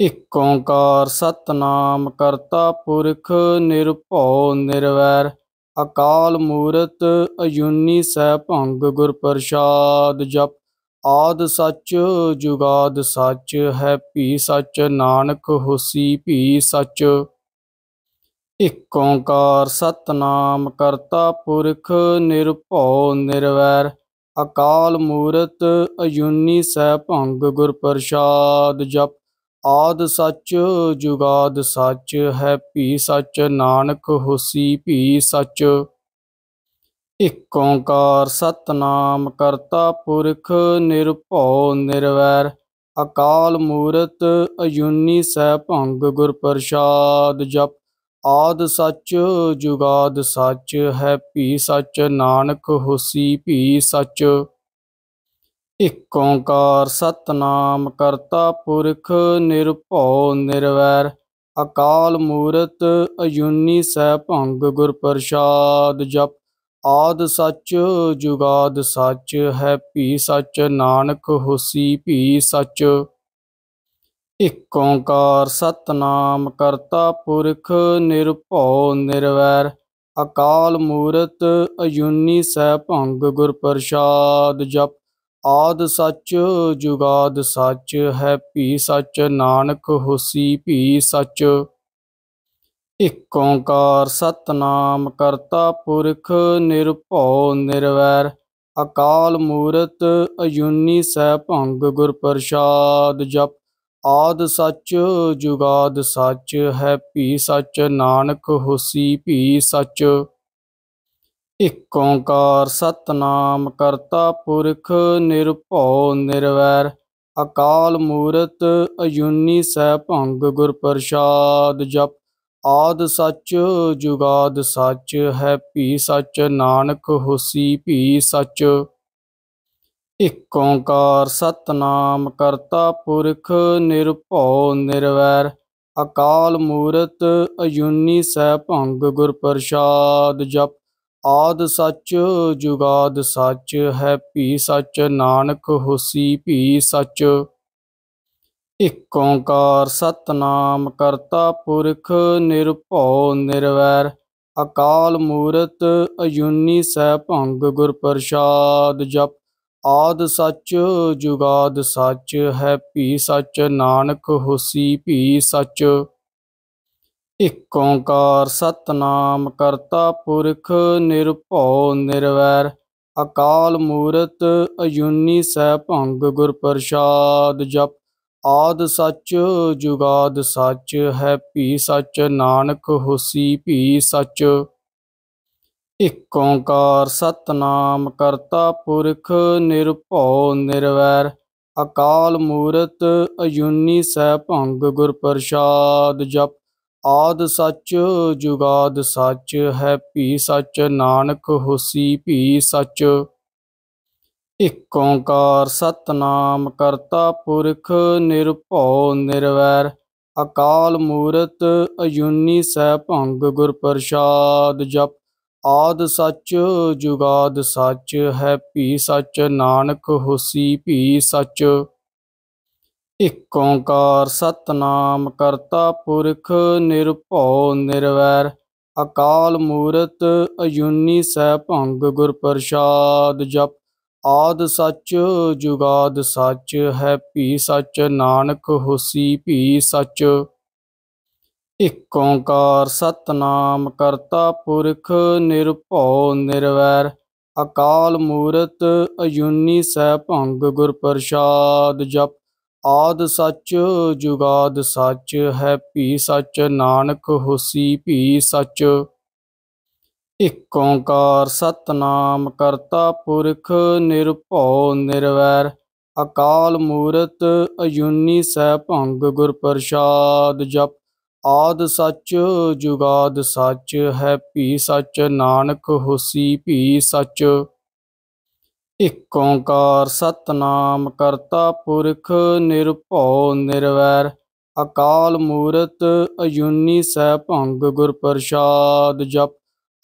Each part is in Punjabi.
ਇਕ ਓੰਕਾਰ ਸਤਨਾਮ ਕਰਤਾ ਪੁਰਖ ਨਿਰਭਉ ਨਿਰਵੈਰ ਅਕਾਲ ਮੂਰਤ ਅਜੂਨੀ ਸੈ ਭੰਗ ਗੁਰ ਪ੍ਰਸਾਦ ਜਪ ਆਦ ਸੱਚ ਜੁਗਾਦ ਸੱਚ ਹੈ ਭੀ ਸੱਚ ਨਾਨਕ ਹੋਸੀ ਭੀ ਸੱਚ ਇਕ ਓੰਕਾਰ ਸਤਨਾਮ ਕਰਤਾ ਪੁਰਖ ਨਿਰਭਉ ਨਿਰਵੈਰ ਅਕਾਲ ਮੂਰਤ ਅਜੂਨੀ ਸੈ ਭੰਗ ਗੁਰ ਪ੍ਰਸਾਦ ਜਪ ਆਦ ਸੱਚ ਜੁਗਾਦ ਸੱਚ ਹੈ ਭੀ ਸੱਚ ਨਾਨਕ ਹੋਸੀ ਭੀ ਸੱਚ ਇਕ ਓੰਕਾਰ ਸਤਨਾਮ ਕਰਤਾ ਪੁਰਖ ਨਿਰਭਉ ਨਿਰਵੈਰ ਅਕਾਲ ਮੂਰਤ ਅਯੁਨੀ ਸਹਿ ਭੰਗ ਗੁਰ ਪ੍ਰਸਾਦ ਜਪ ਆਦ ਸੱਚ ਜੁਗਾਦ ਸੱਚ ਹੈ ਭੀ ਸੱਚ ਨਾਨਕ ਹੋਸੀ ਭੀ ਸੱਚ ਇਕ ਓੰਕਾਰ ਸਤਨਾਮ ਕਰਤਾ ਪੁਰਖ ਨਿਰਭਉ ਨਿਰਵੈਰ ਅਕਾਲ ਮੂਰਤ ਅਯੁਨੀ ਸੈ ਭੰਗ ਗੁਰ ਪ੍ਰਸਾਦ ਜਪ ਆਦ ਸੱਚ ਜੁਗਾਦ ਸੱਚ ਹੈ ਭੀ ਸੱਚ ਨਾਨਕ ਹੋਸੀ ਭੀ ਸੱਚ ਇਕ ਓੰਕਾਰ ਸਤਨਾਮ ਕਰਤਾ ਪੁਰਖ ਨਿਰਭਉ ਨਿਰਵੈਰ ਅਕਾਲ ਮੂਰਤ ਅਯੁਨੀ ਸੈ ਭੰਗ ਗੁਰ ਪ੍ਰਸਾਦ ਜਪ ਆਦ ਸੱਚ ਜੁਗਾਦ ਸੱਚ ਹੈ ਭੀ ਸੱਚ ਨਾਨਕ ਹੋਸੀ ਭੀ ਸੱਚ ਇਕ ਓੰਕਾਰ ਸਤਨਾਮ ਕਰਤਾ ਪੁਰਖ ਨਿਰਭਉ ਨਿਰਵੈਰ ਅਕਾਲ ਮੂਰਤ ਅਯੁਨੀ ਸਹਿ ਭੰਗ ਗੁਰ ਪ੍ਰਸਾਦ ਜਪ ਆਦ ਸੱਚ ਜੁਗਾਦ ਸੱਚ ਹੈ ਭੀ ਸੱਚ ਨਾਨਕ ਹੋਸੀ ਭੀ ਸੱਚ ਇਕ ਓੰਕਾਰ ਸਤਨਾਮ ਕਰਤਾ ਪੁਰਖ ਨਿਰਭਉ ਨਿਰਵੈਰ ਅਕਾਲ ਮੂਰਤ ਅਯੁਨੀ ਸੈ ਭੰਗ ਗੁਰ ਪ੍ਰਸਾਦ ਜਪ ਆਦ ਸੱਚ ਜੁਗਾਦ ਸੱਚ ਹੈ ਭੀ ਸੱਚ ਨਾਨਕ ਹੋਸੀ ਭੀ ਸੱਚ ਇਕ ਓੰਕਾਰ ਸਤਨਾਮ ਕਰਤਾ ਪੁਰਖ ਨਿਰਭਉ ਨਿਰਵੈਰ ਅਕਾਲ ਮੂਰਤ ਅਯੁਨੀ ਸੈ ਭੰਗ ਗੁਰ ਪ੍ਰਸਾਦ ਜਪ ਆਦ ਸੱਚ ਜੁਗਾਦ ਸੱਚ ਹੈ ਭੀ ਸੱਚ ਨਾਨਕ ਹੋਸੀ ਭੀ ਸੱਚ ਇਕ ਓੰਕਾਰ ਸਤਨਾਮ ਕਰਤਾ ਪੁਰਖ ਨਿਰਭਉ ਨਿਰਵੈਰ ਅਕਾਲ ਮੂਰਤ ਅਯੁਨੀ ਸਹਿ ਭੰਗ ਗੁਰ ਪ੍ਰਸਾਦ ਜਪ ਆਦ ਸੱਚ ਜੁਗਾਦ ਸੱਚ ਹੈ ਭੀ ਸੱਚ ਨਾਨਕ ਹੋਸੀ ਭੀ ਸੱਚ ਇਕ ਓੰਕਾਰ ਸਤਨਾਮ ਕਰਤਾ ਪੁਰਖ ਨਿਰਭਉ ਨਿਰਵੈਰ ਅਕਾਲ ਮੂਰਤ ਅਯੁਨੀ ਸੈ ਭੰਗ ਗੁਰ ਪ੍ਰਸਾਦ ਜਪ ਆਦ ਸੱਚ ਜੁਗਾਦ ਸੱਚ ਹੈ ਭੀ ਸੱਚ ਨਾਨਕ ਹੋਸੀ ਭੀ ਸੱਚ ਇਕ ਓੰਕਾਰ ਸਤਨਾਮ ਕਰਤਾ ਪੁਰਖ ਨਿਰਭਉ ਨਿਰਵੈਰ ਅਕਾਲ ਮੂਰਤ ਅਯੁਨੀ ਸੈ ਭੰਗ ਗੁਰ ਪ੍ਰਸਾਦ ਜਪ ਆਦ ਸੱਚ ਜੁਗਾਦ ਸੱਚ ਹੈ ਭੀ ਸੱਚ ਨਾਨਕ ਹੋਸੀ ਭੀ ਸੱਚ ਇਕ ਓੰਕਾਰ ਸਤਨਾਮ ਕਰਤਾ ਪੁਰਖ ਨਿਰਭਉ ਨਿਰਵੈਰ ਅਕਾਲ ਮੂਰਤ ਅਯੁਨੀ ਸਹਿ ਭੰਗ ਗੁਰ ਪ੍ਰਸਾਦ ਜਪ ਆਦ ਸੱਚ ਜੁਗਾਦ ਸੱਚ ਹੈ ਭੀ ਸੱਚ ਨਾਨਕ ਹੋਸੀ ਭੀ ਸੱਚ ਇਕ ਓੰਕਾਰ ਸਤਨਾਮ ਕਰਤਾ ਪੁਰਖ ਨਿਰਭਉ ਨਿਰਵੈਰ ਅਕਾਲ ਮੂਰਤ ਅਜੂਨੀ ਸੈ ਭੰਗ ਗੁਰ ਪ੍ਰਸਾਦ ਜਪ ਆਦ ਸੱਚ ਜੁਗਾਦ ਸੱਚ ਹੈ ਭੀ ਸੱਚ ਨਾਨਕ ਹੋਸੀ ਭੀ ਸੱਚ ਇਕ ਓੰਕਾਰ ਸਤਨਾਮ ਕਰਤਾ ਪੁਰਖ ਨਿਰਭਉ ਨਿਰਵੈਰ ਅਕਾਲ ਮੂਰਤ ਅਜੂਨੀ ਸੈ ਭੰਗ ਗੁਰ ਪ੍ਰਸਾਦ ਜਪ ਆਦ ਸੱਚ ਜੁਗਾਦ ਸੱਚ ਹੈ ਭੀ ਸੱਚ ਨਾਨਕ ਹੋਸੀ ਭੀ ਸੱਚ ਇਕ ਓੰਕਾਰ ਸਤਨਾਮ ਕਰਤਾ ਪੁਰਖ ਨਿਰਭਉ ਨਿਰਵੈਰ ਅਕਾਲ ਮੂਰਤ ਅਯੁਨੀ ਸਹਿ ਭੰਗ ਗੁਰ ਪ੍ਰਸਾਦ ਜਪ ਆਦ ਸੱਚ ਜੁਗਾਦ ਸੱਚ ਹੈ ਭੀ ਸੱਚ ਨਾਨਕ ਹੋਸੀ ਭੀ ਸੱਚ ਇਕ ਓੰਕਾਰ ਸਤਨਾਮ ਕਰਤਾ ਪੁਰਖ ਨਿਰਭਉ ਨਿਰਵੈਰ ਅਕਾਲ ਮੂਰਤ ਅਯੁਨੀ ਸਹਿ ਭੰਗ ਗੁਰ ਪ੍ਰਸਾਦ ਜਪ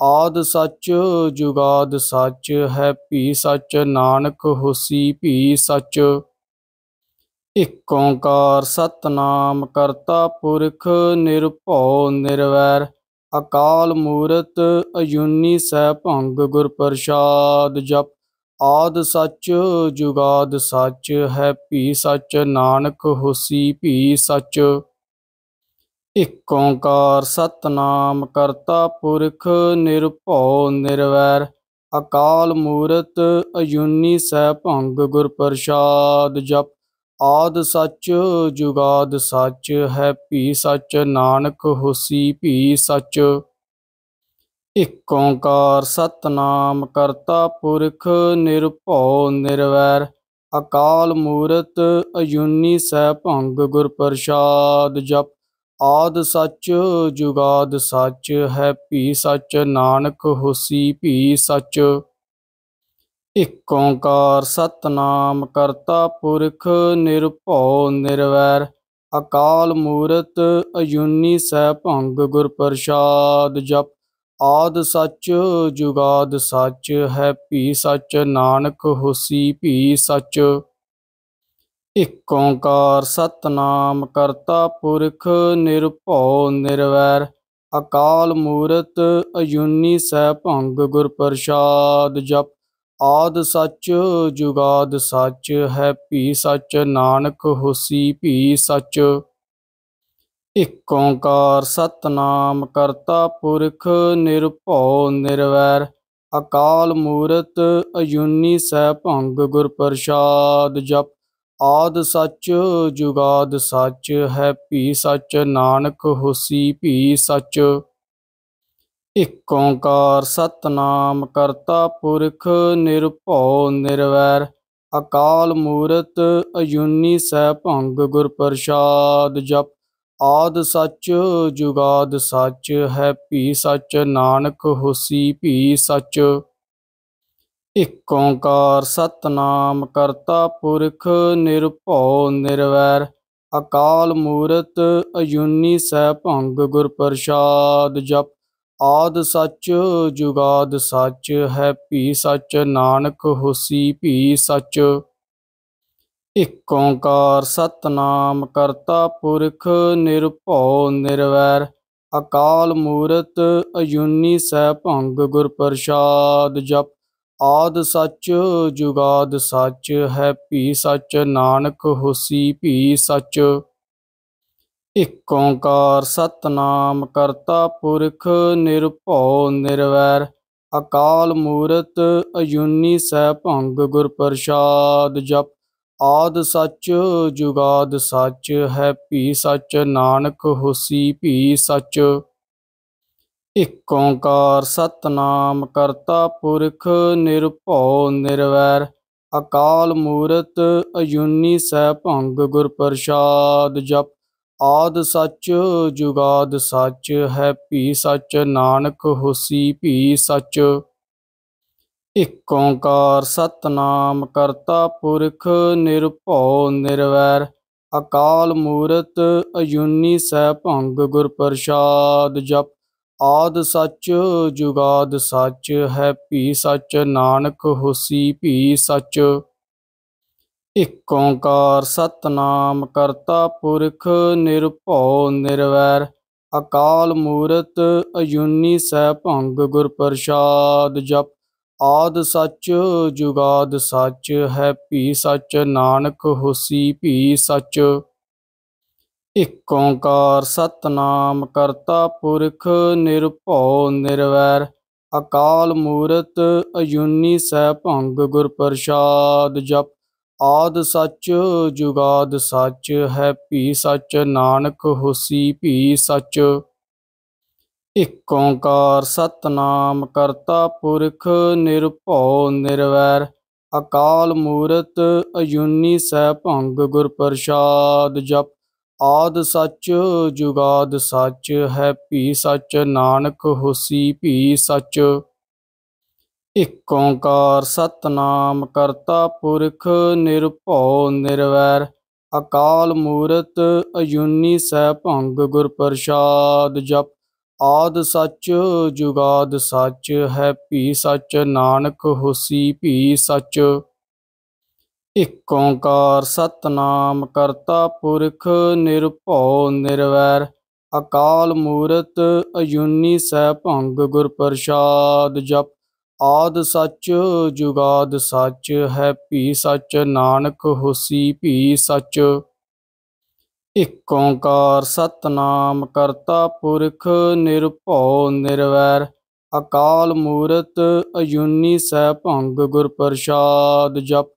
ਆਦ ਸੱਚ ਜੁਗਾਦ ਸੱਚ ਹੈ ਭੀ ਸੱਚ ਨਾਨਕ ਹੋਸੀ ਭੀ ਸੱਚ ਇਕ ਓੰਕਾਰ ਸਤਨਾਮ ਕਰਤਾ ਪੁਰਖ ਨਿਰਭਉ ਨਿਰਵੈਰ ਅਕਾਲ ਮੂਰਤ ਅਯੁਨੀ ਸਹਿ ਭੰਗ ਗੁਰ ਪ੍ਰਸਾਦ ਜਪ ਆਦ ਸੱਚ ਜੁਗਾਦ ਸੱਚ ਹੈ ਭੀ ਸੱਚ ਨਾਨਕ ਹੋਸੀ ਭੀ ਸੱਚ ਇਕ ਓੰਕਾਰ ਸਤਨਾਮ ਕਰਤਾ ਪੁਰਖ ਨਿਰਭਉ ਨਿਰਵੈਰ ਅਕਾਲ ਮੂਰਤ ਅਯੁਨੀ ਸਹਿ ਭੰਗ ਗੁਰ ਪ੍ਰਸਾਦ ਜਪ ਆਦ ਸੱਚ ਜੁਗਾਦ ਸੱਚ ਹੈ ਭੀ ਸੱਚ ਨਾਨਕ ਹੋਸੀ ਭੀ ਸੱਚ ਇਕ ਓੰਕਾਰ ਸਤਨਾਮ ਕਰਤਾ ਪੁਰਖ ਨਿਰਭਉ ਨਿਰਵੈਰ ਅਕਾਲ ਮੂਰਤ ਅਯੁਨੀ ਸੈ ਭੰਗ ਗੁਰ ਪ੍ਰਸਾਦ ਜਪ ਆਦ ਸੱਚ ਜੁਗਾਦ ਸੱਚ ਹੈ ਭੀ ਸੱਚ ਨਾਨਕ ਹੋਸੀ ਭੀ ਸੱਚ ਇਕ ਓੰਕਾਰ ਸਤਨਾਮ ਕਰਤਾ ਪੁਰਖ ਨਿਰਭਉ ਨਿਰਵੈਰ ਅਕਾਲ ਮੂਰਤ ਅਯੁਨੀ ਸੈ ਭੰਗ ਗੁਰ ਪ੍ਰਸਾਦ ਜਪ ਆਦ ਸੱਚ ਜੁਗਾਦ ਸੱਚ ਹੈ ਭੀ ਸੱਚ ਨਾਨਕ ਹੋਸੀ ਭੀ ਸੱਚ ਇਕ ਓੰਕਾਰ ਸਤਨਾਮ ਕਰਤਾ ਪੁਰਖ ਨਿਰਭਉ ਨਿਰਵੈਰ ਅਕਾਲ ਮੂਰਤ ਅਯੁਨੀ ਸਹਿ ਭੰਗ ਗੁਰ ਪ੍ਰਸਾਦ ਜਪ ਆਦ ਸੱਚ ਜੁਗਾਦ ਸੱਚ ਹੈ ਭੀ ਸੱਚ ਨਾਨਕ ਹੋਸੀ ਭੀ ਸੱਚ ਇਕ ਓੰਕਾਰ ਸਤਨਾਮ ਕਰਤਾ ਪੁਰਖ ਨਿਰਭਉ ਨਿਰਵੈਰ ਅਕਾਲ ਮੂਰਤ ਅਯੁਨੀ ਸਹਿ ਭੰਗ ਗੁਰ ਪ੍ਰਸਾਦ ਜਪ ਆਦ ਸੱਚ ਜੁਗਾਦ ਸੱਚ ਹੈ ਭੀ ਸੱਚ ਨਾਨਕ ਹੋਸੀ ਭੀ ਸੱਚ ਇਕ ਓੰਕਾਰ ਸਤਨਾਮ ਕਰਤਾ ਪੁਰਖ ਨਿਰਭਉ ਨਿਰਵੈਰ ਅਕਾਲ ਮੂਰਤ ਅਯੁਨੀ ਸਹਿ ਭੰਗ ਗੁਰ ਪ੍ਰਸਾਦ ਜਪ ਆਦ ਸੱਚ ਜੁਗਾਦ ਸੱਚ ਹੈ ਭੀ ਸੱਚ ਨਾਨਕ ਹੋਸੀ ਭੀ ਸੱਚ ਇਕ ਓੰਕਾਰ ਸਤਨਾਮ ਕਰਤਾ ਪੁਰਖ ਨਿਰਭਉ ਨਿਰਵੈਰ ਅਕਾਲ ਮੂਰਤ ਅਯੁਨੀ ਸਹਿ ਭੰਗ ਗੁਰ ਪ੍ਰਸਾਦ ਜਪ ਆਦ ਸੱਚ ਜੁਗਾਦ ਸੱਚ ਹੈ ਭੀ ਸੱਚ ਨਾਨਕ ਹੋਸੀ ਭੀ ਸੱਚ ਇਕ ਓੰਕਾਰ ਸਤਨਾਮ ਕਰਤਾ ਪੁਰਖ ਨਿਰਭਉ ਨਿਰਵੈਰ ਅਕਾਲ ਮੂਰਤ ਅਜੂਨੀ ਸੈ ਭੰਗ ਗੁਰ ਪ੍ਰਸਾਦ ਜਪ ਆਦ ਸੱਚ ਜੁਗਾਦ ਸੱਚ ਹੈ ਭੀ ਸੱਚ ਨਾਨਕ ਹੋਸੀ ਭੀ ਸੱਚ ਇਕ ਓੰਕਾਰ ਸਤਨਾਮ ਕਰਤਾ ਪੁਰਖ ਨਿਰਭਉ ਨਿਰਵੈਰ ਅਕਾਲ ਮੂਰਤ ਅਜੂਨੀ ਸੈ ਭੰਗ ਗੁਰ ਪ੍ਰਸਾਦ ਜਪ ਆਦ ਸੱਚ ਜੁਗਾਦ ਸੱਚ ਹੈ ਭੀ ਸੱਚ ਨਾਨਕ ਹੋਸੀ ਭੀ ਸੱਚ ਇਕ ਓੰਕਾਰ ਸਤਨਾਮ ਕਰਤਾ ਪੁਰਖ ਨਿਰਭਉ ਨਿਰਵੈਰ ਅਕਾਲ ਮੂਰਤ ਅਯੁਨੀ ਸਹਿ ਭੰਗ ਗੁਰ ਪ੍ਰਸਾਦ ਜਪ ਆਦ ਸੱਚ ਜੁਗਾਦ ਸੱਚ ਹੈ ਭੀ ਸੱਚ ਨਾਨਕ ਹੋਸੀ ਭੀ ਸੱਚ ਇਕ ਓੰਕਾਰ ਸਤਨਾਮ ਕਰਤਾ ਪੁਰਖ ਨਿਰਭਉ ਨਿਰਵੈਰ ਅਕਾਲ ਮੂਰਤ ਅਯੁਨੀ ਸਹਿ ਭੰਗ ਗੁਰ ਪ੍ਰਸਾਦ ਜਪ ਆਦ ਸੱਚ ਜੁਗਾਦ ਸੱਚ ਹੈ ਭੀ ਸੱਚ ਨਾਨਕ ਹੋਸੀ ਭੀ ਸੱਚ ਇਕ ਓੰਕਾਰ ਸਤਨਾਮ ਕਰਤਾ ਪੁਰਖ ਨਿਰਭਉ ਨਿਰਵੈਰ ਅਕਾਲ ਮੂਰਤ ਅਯੁਨੀ ਸਹਿ ਭੰਗ ਗੁਰ ਪ੍ਰਸਾਦ ਜਪ ਆਦ ਸੱਚ ਜੁਗਾਦ ਸੱਚ ਹੈ ਭੀ ਸੱਚ ਨਾਨਕ ਹੋਸੀ ਭੀ ਸੱਚ ਇਕ ਓੰਕਾਰ ਸਤਨਾਮ ਕਰਤਾ ਪੁਰਖ ਨਿਰਭਉ ਨਿਰਵੈਰ ਅਕਾਲ ਮੂਰਤ ਅਯੁਨੀ ਸਹਿ ਭੰਗ ਗੁਰ ਪ੍ਰਸਾਦ ਜਪ ਆਦ ਸੱਚ ਜੁਗਾਦ ਸੱਚ ਹੈ ਭੀ ਸੱਚ ਨਾਨਕ ਹੋਸੀ ਭੀ ਸੱਚ ਇਕ ਓੰਕਾਰ ਸਤਨਾਮ ਕਰਤਾ ਪੁਰਖ ਨਿਰਭਉ ਨਿਰਵੈਰ ਅਕਾਲ ਮੂਰਤ ਅਯੁਨੀ ਸੈ ਭੰਗ ਗੁਰ ਪ੍ਰਸਾਦ ਜਪ ਆਦ ਸੱਚ ਜੁਗਾਦ ਸੱਚ ਹੈ ਭੀ ਸੱਚ ਨਾਨਕ ਹੋਸੀ ਭੀ ਸੱਚ ਇਕ ਓੰਕਾਰ ਸਤਨਾਮ ਕਰਤਾ ਪੁਰਖ ਨਿਰਭਉ ਨਿਰਵੈਰ ਅਕਾਲ ਮੂਰਤ ਅਯੁਨੀ ਸੈ ਭੰਗ ਗੁਰ ਪ੍ਰਸਾਦ ਜਪ ਆਦ ਸੱਚ ਜੁਗਾਦ ਸੱਚ ਹੈ ਭੀ ਸੱਚ ਨਾਨਕ ਹੋਸੀ ਭੀ ਸੱਚ ਇਕ ਓੰਕਾਰ ਸਤਨਾਮ ਕਰਤਾ ਪੁਰਖ ਨਿਰਭਉ ਨਿਰਵੈਰ ਅਕਾਲ ਮੂਰਤ ਅਯੁਨੀ ਸਹਿ ਭੰਗ ਗੁਰ ਪ੍ਰਸਾਦ ਜਪ ਆਦ ਸੱਚ ਜੁਗਾਦ ਸੱਚ ਹੈ ਭੀ ਸੱਚ ਨਾਨਕ ਹੋਸੀ ਭੀ ਸੱਚ ਇਕ ਓੰਕਾਰ ਸਤਨਾਮ ਕਰਤਾ ਪੁਰਖ ਨਿਰਭਉ ਨਿਰਵੈਰ ਅਕਾਲ ਮੂਰਤ ਅਯੁਨੀ ਸੈ ਭੰਗ ਗੁਰ ਪ੍ਰਸਾਦ ਜਪ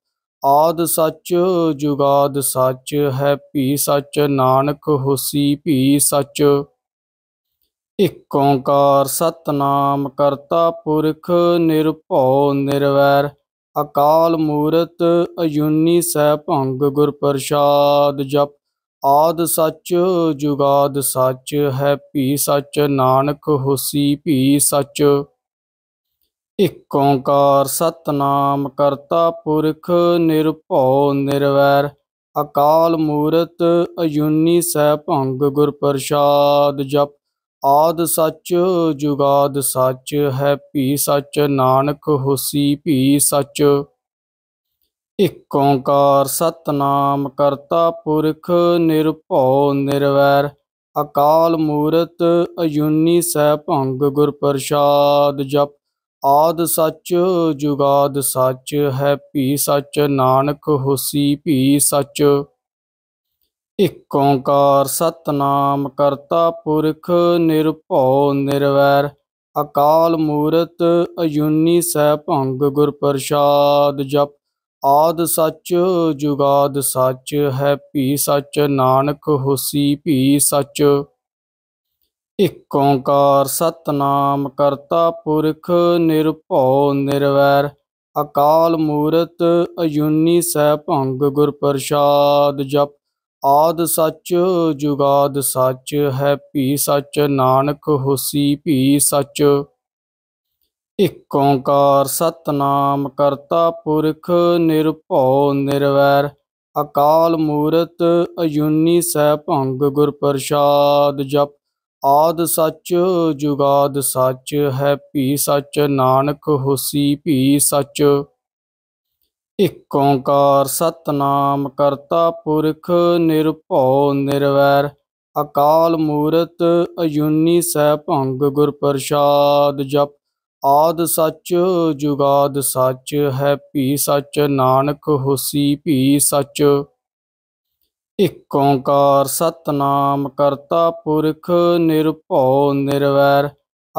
ਆਦ ਸੱਚ ਜੁਗਾਦ ਸੱਚ ਹੈ ਭੀ ਸੱਚ ਨਾਨਕ ਹੋਸੀ ਭੀ ਸੱਚ ਇਕ ਓੰਕਾਰ ਸਤਨਾਮ ਕਰਤਾ ਪੁਰਖ ਨਿਰਭਉ ਨਿਰਵੈਰ ਅਕਾਲ ਮੂਰਤ ਅਯੁਨੀ ਸੈ ਭੰਗ ਗੁਰ ਪ੍ਰਸਾਦ ਜਪ ਆਦ ਸੱਚ ਜੁਗਾਦ ਸੱਚ ਹੈ ਭੀ ਸੱਚ ਨਾਨਕ ਹੋਸੀ ਭੀ ਸੱਚ ਇਕ ਓੰਕਾਰ ਸਤਨਾਮ ਕਰਤਾ ਪੁਰਖ ਨਿਰਭਉ ਨਿਰਵੈਰ ਅਕਾਲ ਮੂਰਤ ਅਯੁਨੀ ਸਹਿ ਭੰਗ ਗੁਰ ਪ੍ਰਸਾਦ ਜਪ ਆਦ ਸੱਚ ਜੁਗਾਦ ਸੱਚ ਹੈ ਭੀ ਸੱਚ ਨਾਨਕ ਹੋਸੀ ਭੀ ਸੱਚ ਇਕ ਓੰਕਾਰ ਸਤਨਾਮ ਕਰਤਾ ਪੁਰਖ ਨਿਰਭਉ ਨਿਰਵੈਰ ਅਕਾਲ ਮੂਰਤ ਅਜੂਨੀ ਭੰਗ ਗੁਰ ਪ੍ਰਸਾਦ ਜਪ ਆਦ ਸੱਚ ਜੁਗਾਦ ਸੱਚ ਹੈ ਭੀ ਸੱਚ ਨਾਨਕ ਹੋਸੀ ਭੀ ਸੱਚ ਇਕ ਓੰਕਾਰ ਸਤਨਾਮ ਕਰਤਾ ਪੁਰਖ ਨਿਰਭਉ ਨਿਰਵੈਰ ਅਕਾਲ ਮੂਰਤ ਅਜੂਨੀ ਭੰਗ ਗੁਰ ਪ੍ਰਸਾਦ ਜਪ ਆਦ ਸੱਚ ਜੁਗਾਦ ਸੱਚ ਹੈ ਭੀ ਸੱਚ ਨਾਨਕ ਹੋਸੀ ਭੀ ਸੱਚ ਇਕ ਓੰਕਾਰ ਸਤਨਾਮ ਕਰਤਾ ਪੁਰਖ ਨਿਰਭਉ ਨਿਰਵੈਰ ਅਕਾਲ ਮੂਰਤ ਅਯੁਨੀ ਸਹਿ ਭੰਗ ਗੁਰ ਪ੍ਰਸਾਦ ਜਪ ਆਦ ਸੱਚ ਜੁਗਾਦ ਸੱਚ ਹੈ ਭੀ ਸੱਚ ਨਾਨਕ ਹੋਸੀ ਭੀ ਸੱਚ ਇਕ ਓੰਕਾਰ ਸਤਨਾਮ ਕਰਤਾ ਪੁਰਖ ਨਿਰਭਉ ਨਿਰਵੈਰ ਅਕਾਲ ਮੂਰਤ ਅਯੁਨੀ ਸਹਿ ਭੰਗ ਗੁਰ ਪ੍ਰਸਾਦ ਜਪ ਆਦ ਸਚ ਜੁਗਾਦ ਸਚ ਹੈ ਭੀ ਸਚ ਨਾਨਕ ਹੋਸੀ ਭੀ ਸਚ ਇਕ ਓੰਕਾਰ ਸਤਨਾਮ ਕਰਤਾ ਪੁਰਖ ਨਿਰਭਉ ਨਿਰਵੈਰ ਅਕਾਲ ਮੂਰਤ ਅਯੁਨੀ ਸਹਿ ਭੰਗ ਗੁਰ ਪ੍ਰਸਾਦ ਜਪ ਆਦ ਸੱਚ ਜੁਗਾਦ ਸੱਚ ਹੈ ਭੀ ਸੱਚ ਨਾਨਕ ਹੋਸੀ ਭੀ ਸੱਚ ਇਕ ਓੰਕਾਰ ਸਤਨਾਮ ਕਰਤਾ ਪੁਰਖ ਨਿਰਭਉ ਨਿਰਵੈਰ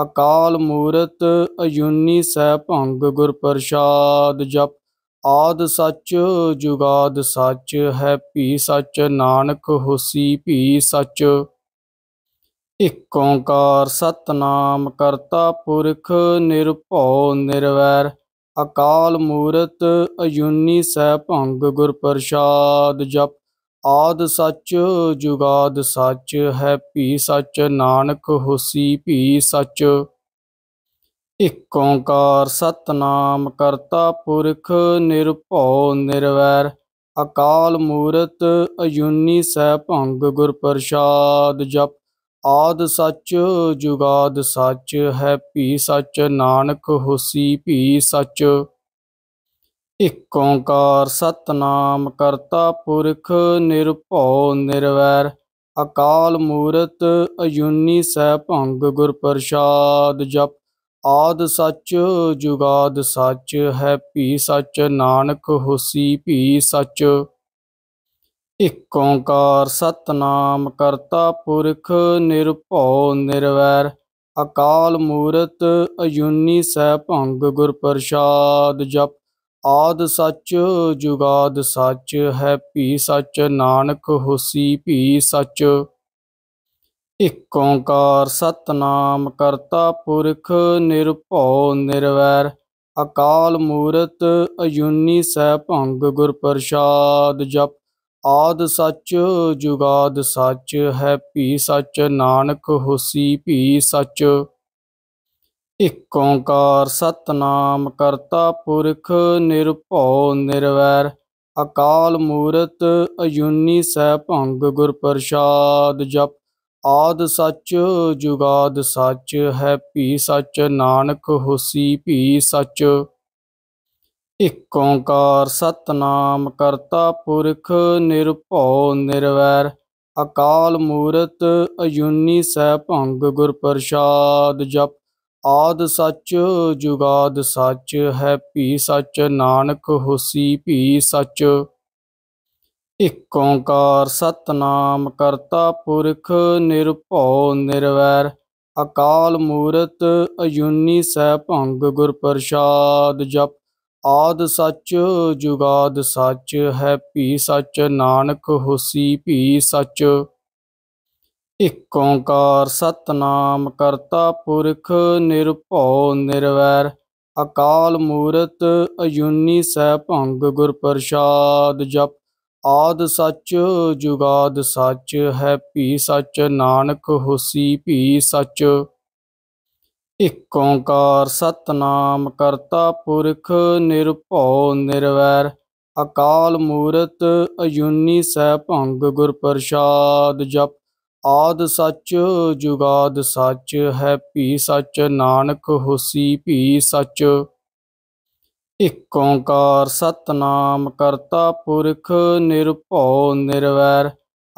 ਅਕਾਲ ਮੂਰਤ ਅਯੁਨੀ ਸਹਿ ਭੰਗ ਗੁਰ ਪ੍ਰਸਾਦ ਜਪ ਆਦ ਸੱਚ ਜੁਗਾਦ ਸੱਚ ਹੈ ਭੀ ਸੱਚ ਨਾਨਕ ਹੋਸੀ ਭੀ ਸੱਚ ਇਕ ਓੰਕਾਰ ਸਤਨਾਮ ਕਰਤਾ ਪੁਰਖ ਨਿਰਭਉ ਨਿਰਵੈਰ ਅਕਾਲ ਮੂਰਤ ਅਯੁਨੀ ਸੈ ਭੰਗ ਗੁਰ ਪ੍ਰਸਾਦ ਜਪ ਆਦ ਸੱਚ ਜੁਗਾਦ ਸੱਚ ਹੈ ਭੀ ਸੱਚ ਨਾਨਕ ਹੋਸੀ ਭੀ ਸੱਚ ਇਕ ਓੰਕਾਰ ਸਤਨਾਮ ਕਰਤਾ ਪੁਰਖ ਨਿਰਭਉ ਨਿਰਵੈਰ ਅਕਾਲ ਮੂਰਤ ਅਯੁਨੀ ਸੈ ਭੰਗ ਗੁਰ ਪ੍ਰਸਾਦ ਜਪ ਆਦ ਸੱਚ ਜੁਗਾਦ ਸੱਚ ਹੈ ਭੀ ਸੱਚ ਨਾਨਕ ਹੋਸੀ ਭੀ ਸੱਚ ਇਕ ਓੰਕਾਰ ਸਤਨਾਮ ਕਰਤਾ ਪੁਰਖ ਨਿਰਭਉ ਨਿਰਵੈਰ ਅਕਾਲ ਮੂਰਤ ਅਯੁਨੀ ਸਹਿ ਭੰਗ ਗੁਰ ਪ੍ਰਸਾਦ ਜਪ ਆਦ ਸੱਚ ਜੁਗਾਦ ਸੱਚ ਹੈ ਭੀ ਸੱਚ ਨਾਨਕ ਹੋਸੀ ਭੀ ਸੱਚ ਇਕ ਓੰਕਾਰ ਸਤਨਾਮ ਕਰਤਾ ਪੁਰਖ ਨਿਰਭਉ ਨਿਰਵੈਰ ਅਕਾਲ ਮੂਰਤ ਅਯੁਨੀ ਸਹਿ ਭੰਗ ਗੁਰ ਪ੍ਰਸਾਦ ਜਪ ਆਦ ਸੱਚ ਜੁਗਾਦ ਸੱਚ ਹੈ ਭੀ ਸੱਚ ਨਾਨਕ ਹੋਸੀ ਭੀ ਸੱਚ ਇਕ ਓੰਕਾਰ ਸਤਨਾਮ ਕਰਤਾ ਪੁਰਖ ਨਿਰਭਉ ਨਿਰਵੈਰ ਅਕਾਲ ਮੂਰਤ ਅਯੁਨੀ ਸਹਿ ਭੰਗ ਗੁਰ ਪ੍ਰਸਾਦ ਜਪ ਆਦ ਸੱਚ ਜੁਗਾਦ ਸੱਚ ਹੈ ਭੀ ਸੱਚ ਨਾਨਕ ਹੋਸੀ ਭੀ ਸੱਚ ਇਕ ਓੰਕਾਰ ਸਤਨਾਮ ਕਰਤਾ ਪੁਰਖ ਨਿਰਭਉ ਨਿਰਵੈਰ ਅਕਾਲ ਮੂਰਤ ਅਯੁਨੀ ਸਹਿ ਭੰਗ ਗੁਰ ਪ੍ਰਸਾਦ ਜਪ ਆਦ ਸੱਚ ਜੁਗਾਦ ਸੱਚ ਹੈ ਭੀ ਸੱਚ ਨਾਨਕ ਹੋਸੀ ਭੀ ਸੱਚ ਇਕ ਓੰਕਾਰ ਸਤਨਾਮ ਕਰਤਾ ਪੁਰਖ ਨਿਰਭਉ ਨਿਰਵੈਰ ਅਕਾਲ ਮੂਰਤ ਅਜੂਨੀ ਭੰਗ ਗੁਰ ਪ੍ਰਸਾਦ ਜਪ ਆਦ ਸੱਚ ਜੁਗਾਦ ਸੱਚ ਹੈ ਭੀ ਸੱਚ ਨਾਨਕ ਹੋਸੀ ਭੀ ਸੱਚ ਇਕ ਓੰਕਾਰ ਸਤਨਾਮ ਕਰਤਾ ਪੁਰਖ ਨਿਰਭਉ ਨਿਰਵੈਰ ਅਕਾਲ ਮੂਰਤ ਅਜੂਨੀ ਭੰਗ ਗੁਰ ਪ੍ਰਸਾਦ ਜਪ ਆਦ ਸੱਚ ਜੁਗਾਦ ਸੱਚ ਹੈ ਭੀ ਸੱਚ ਨਾਨਕ ਹੋਸੀ ਭੀ ਸੱਚ ਇਕ ਓੰਕਾਰ ਸਤਨਾਮ ਕਰਤਾ ਪੁਰਖ ਨਿਰਭਉ ਨਿਰਵੈਰ ਅਕਾਲ ਮੂਰਤ ਅਯੁਨੀ ਸਹਿ ਭੰਗ ਗੁਰ ਪ੍ਰਸਾਦ ਜਪ ਆਦ ਸੱਚ ਜੁਗਾਦ ਸੱਚ ਹੈ ਭੀ ਸੱਚ ਨਾਨਕ ਹੋਸੀ ਭੀ ਸੱਚ ਇਕ ਓੰਕਾਰ ਸਤਨਾਮ ਕਰਤਾ ਪੁਰਖ ਨਿਰਭਉ ਨਿਰਵੈਰ ਅਕਾਲ ਮੂਰਤ ਅਯੁਨੀ ਸਹਿ ਭੰਗ ਗੁਰ ਪ੍ਰਸਾਦ ਜਪ ਆਦ ਸੱਚ ਜੁਗਾਦ ਸੱਚ ਹੈ ਭੀ ਸੱਚ ਨਾਨਕ ਹੋਸੀ ਭੀ ਸੱਚ ਇਕ ਓੰਕਾਰ ਸਤਨਾਮ ਕਰਤਾ ਪੁਰਖ ਨਿਰਭਉ ਨਿਰਵੈਰ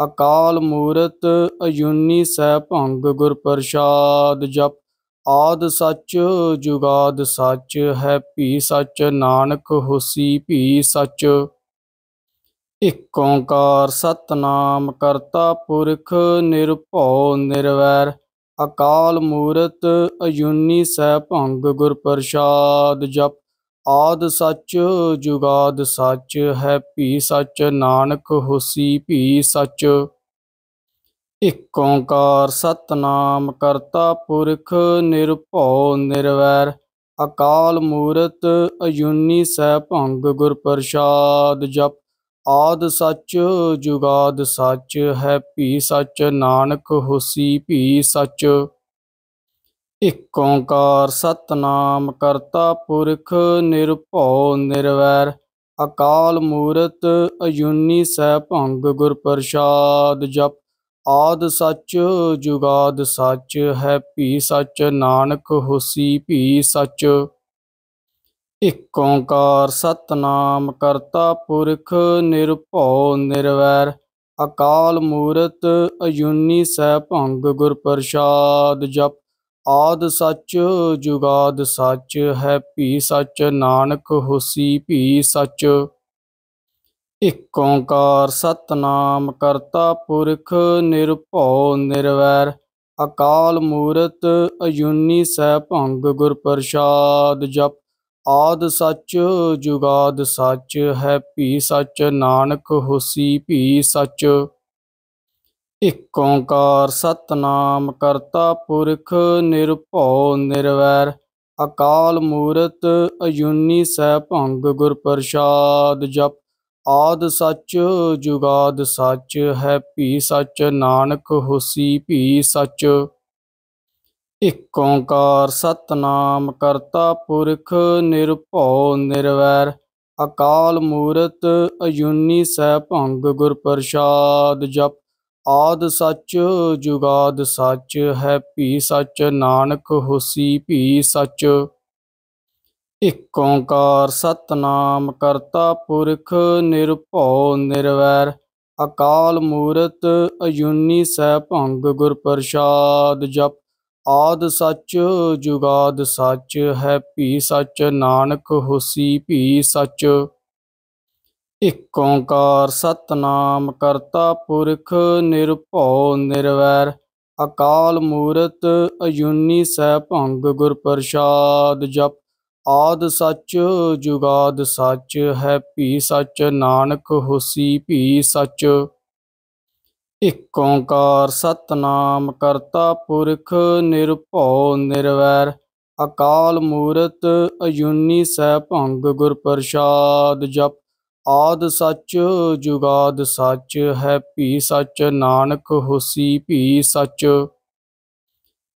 ਅਕਾਲ ਮੂਰਤ ਅਯੁਨੀ ਸਹਿ ਭੰਗ ਗੁਰ ਪ੍ਰਸਾਦ ਜਪ ਆਦ ਸੱਚ ਜੁਗਾਦ ਸੱਚ ਹੈ ਭੀ ਸੱਚ ਨਾਨਕ ਹੋਸੀ ਭੀ ਸੱਚ ਇਕ ਓੰਕਾਰ ਸਤਨਾਮ ਕਰਤਾ ਪੁਰਖ ਨਿਰਭਉ ਨਿਰਵੈਰ ਅਕਾਲ ਮੂਰਤ ਅਯੁਨੀ ਸਹਿ ਭੰਗ ਗੁਰ ਪ੍ਰਸਾਦ ਜਪ ਆਦ ਸੱਚ ਜੁਗਾਦ ਸੱਚ ਹੈ ਭੀ ਸੱਚ ਨਾਨਕ ਹੋਸੀ ਭੀ ਸੱਚ ਇਕ ਓੰਕਾਰ ਸਤਨਾਮ ਕਰਤਾ ਪੁਰਖ ਨਿਰਭਉ ਨਿਰਵੈਰ ਅਕਾਲ ਮੂਰਤ ਅਯੁਨੀ ਸਹਿ ਭੰਗ ਗੁਰ ਪ੍ਰਸਾਦ ਜਪ ਆਦ ਸੱਚ ਜੁਗਾਦ ਸੱਚ ਹੈ ਭੀ ਸੱਚ ਨਾਨਕ ਹੋਸੀ ਭੀ ਸੱਚ ਇਕ ਓੰਕਾਰ ਸਤਨਾਮ ਕਰਤਾ ਪੁਰਖ ਨਿਰਭਉ ਨਿਰਵੈਰ ਅਕਾਲ ਮੂਰਤ ਅਯੁਨੀ ਸਹਿ ਭੰਗ ਗੁਰ ਪ੍ਰਸਾਦ ਜਪ ਆਦ ਸੱਚ ਜੁਗਾਦ ਸੱਚ ਹੈ ਭੀ ਸੱਚ ਨਾਨਕ ਹੋਸੀ ਭੀ ਸੱਚ ਇਕ ਓੰਕਾਰ ਸਤਨਾਮ ਕਰਤਾ ਪੁਰਖ ਨਿਰਭਉ ਨਿਰਵੈਰ ਅਕਾਲ ਮੂਰਤ ਅਯੁਨੀ ਸਹਿ ਭੰਗ ਗੁਰ ਪ੍ਰਸਾਦ ਜਪ ਆਦ ਸੱਚ ਜੁਗਾਦ ਸੱਚ ਹੈ ਭੀ ਸੱਚ ਨਾਨਕ ਹੋਸੀ ਭੀ ਸੱਚ ਇਕ ਓੰਕਾਰ ਸਤਨਾਮ ਕਰਤਾ ਪੁਰਖ ਨਿਰਭਉ ਨਿਰਵੈਰ ਅਕਾਲ ਮੂਰਤ ਅਯੁਨੀ ਸਹਿ ਭੰਗ ਗੁਰ ਪ੍ਰਸਾਦ ਜਪ ਆਦ ਸਚ ਜੁਗਾਦ ਸਚ ਹੈ ਭੀ ਸਚ ਨਾਨਕ ਹੋਸੀ ਭੀ ਸਚ ਇਕ ਓੰਕਾਰ ਸਤਨਾਮ ਕਰਤਾ ਪੁਰਖ ਨਿਰਭਉ ਨਿਰਵੈਰ ਅਕਾਲ ਮੂਰਤ ਅਯੁਨੀ ਸਹਿ ਭੰਗ ਗੁਰ ਪ੍ਰਸਾਦ ਜਪ ਆਦ ਸੱਚ ਜੁਗਾਦ ਸੱਚ ਹੈ ਭੀ ਸੱਚ ਨਾਨਕ ਹੋਸੀ ਭੀ ਸੱਚ ਇਕ ਓੰਕਾਰ ਸਤਨਾਮ ਕਰਤਾ ਪੁਰਖ ਨਿਰਭਉ ਨਿਰਵੈਰ ਅਕਾਲ ਮੂਰਤ ਅਯੁਨੀ ਸਹਿ ਭੰਗ ਗੁਰ ਪ੍ਰਸਾਦ ਜਪ ਆਦ ਸੱਚ ਜੁਗਾਦ ਸੱਚ ਹੈ ਭੀ ਸੱਚ ਨਾਨਕ ਹੋਸੀ ਭੀ ਸੱਚ ਇਕ ਓੰਕਾਰ ਸਤਨਾਮ ਕਰਤਾ ਪੁਰਖ ਨਿਰਭਉ ਨਿਰਵੈਰ ਅਕਾਲ ਮੂਰਤ ਅਜੂਨੀ ਭੰਗ ਗੁਰ ਪ੍ਰਸਾਦ ਜਪ ਆਦ ਸੱਚ ਜੁਗਾਦ ਸੱਚ ਹੈ ਭੀ ਸੱਚ ਨਾਨਕ ਹੋਸੀ ਭੀ ਸੱਚ ਇਕ ਓੰਕਾਰ ਸਤਨਾਮ ਕਰਤਾ ਪੁਰਖ ਨਿਰਭਉ ਨਿਰਵੈਰ ਅਕਾਲ ਮੂਰਤ ਅਜੂਨੀ ਭੰਗ ਗੁਰ ਪ੍ਰਸਾਦ ਜਪ ਆਦ ਸੱਚ ਜੁਗਾਦ ਸੱਚ ਹੈ ਭੀ ਸੱਚ ਨਾਨਕ ਹੋਸੀ ਭੀ ਸੱਚ ਇਕ ਓੰਕਾਰ ਸਤਨਾਮ ਕਰਤਾ ਪੁਰਖ ਨਿਰਭਉ ਨਿਰਵੈਰ ਅਕਾਲ ਮੂਰਤ ਅਯੁਨੀ ਸਹਿ ਭੰਗ ਗੁਰ ਪ੍ਰਸਾਦ ਜਪ ਆਦ ਸੱਚ ਜੁਗਾਦ ਸੱਚ ਹੈ ਭੀ ਸੱਚ ਨਾਨਕ ਹੋਸੀ ਭੀ ਸੱਚ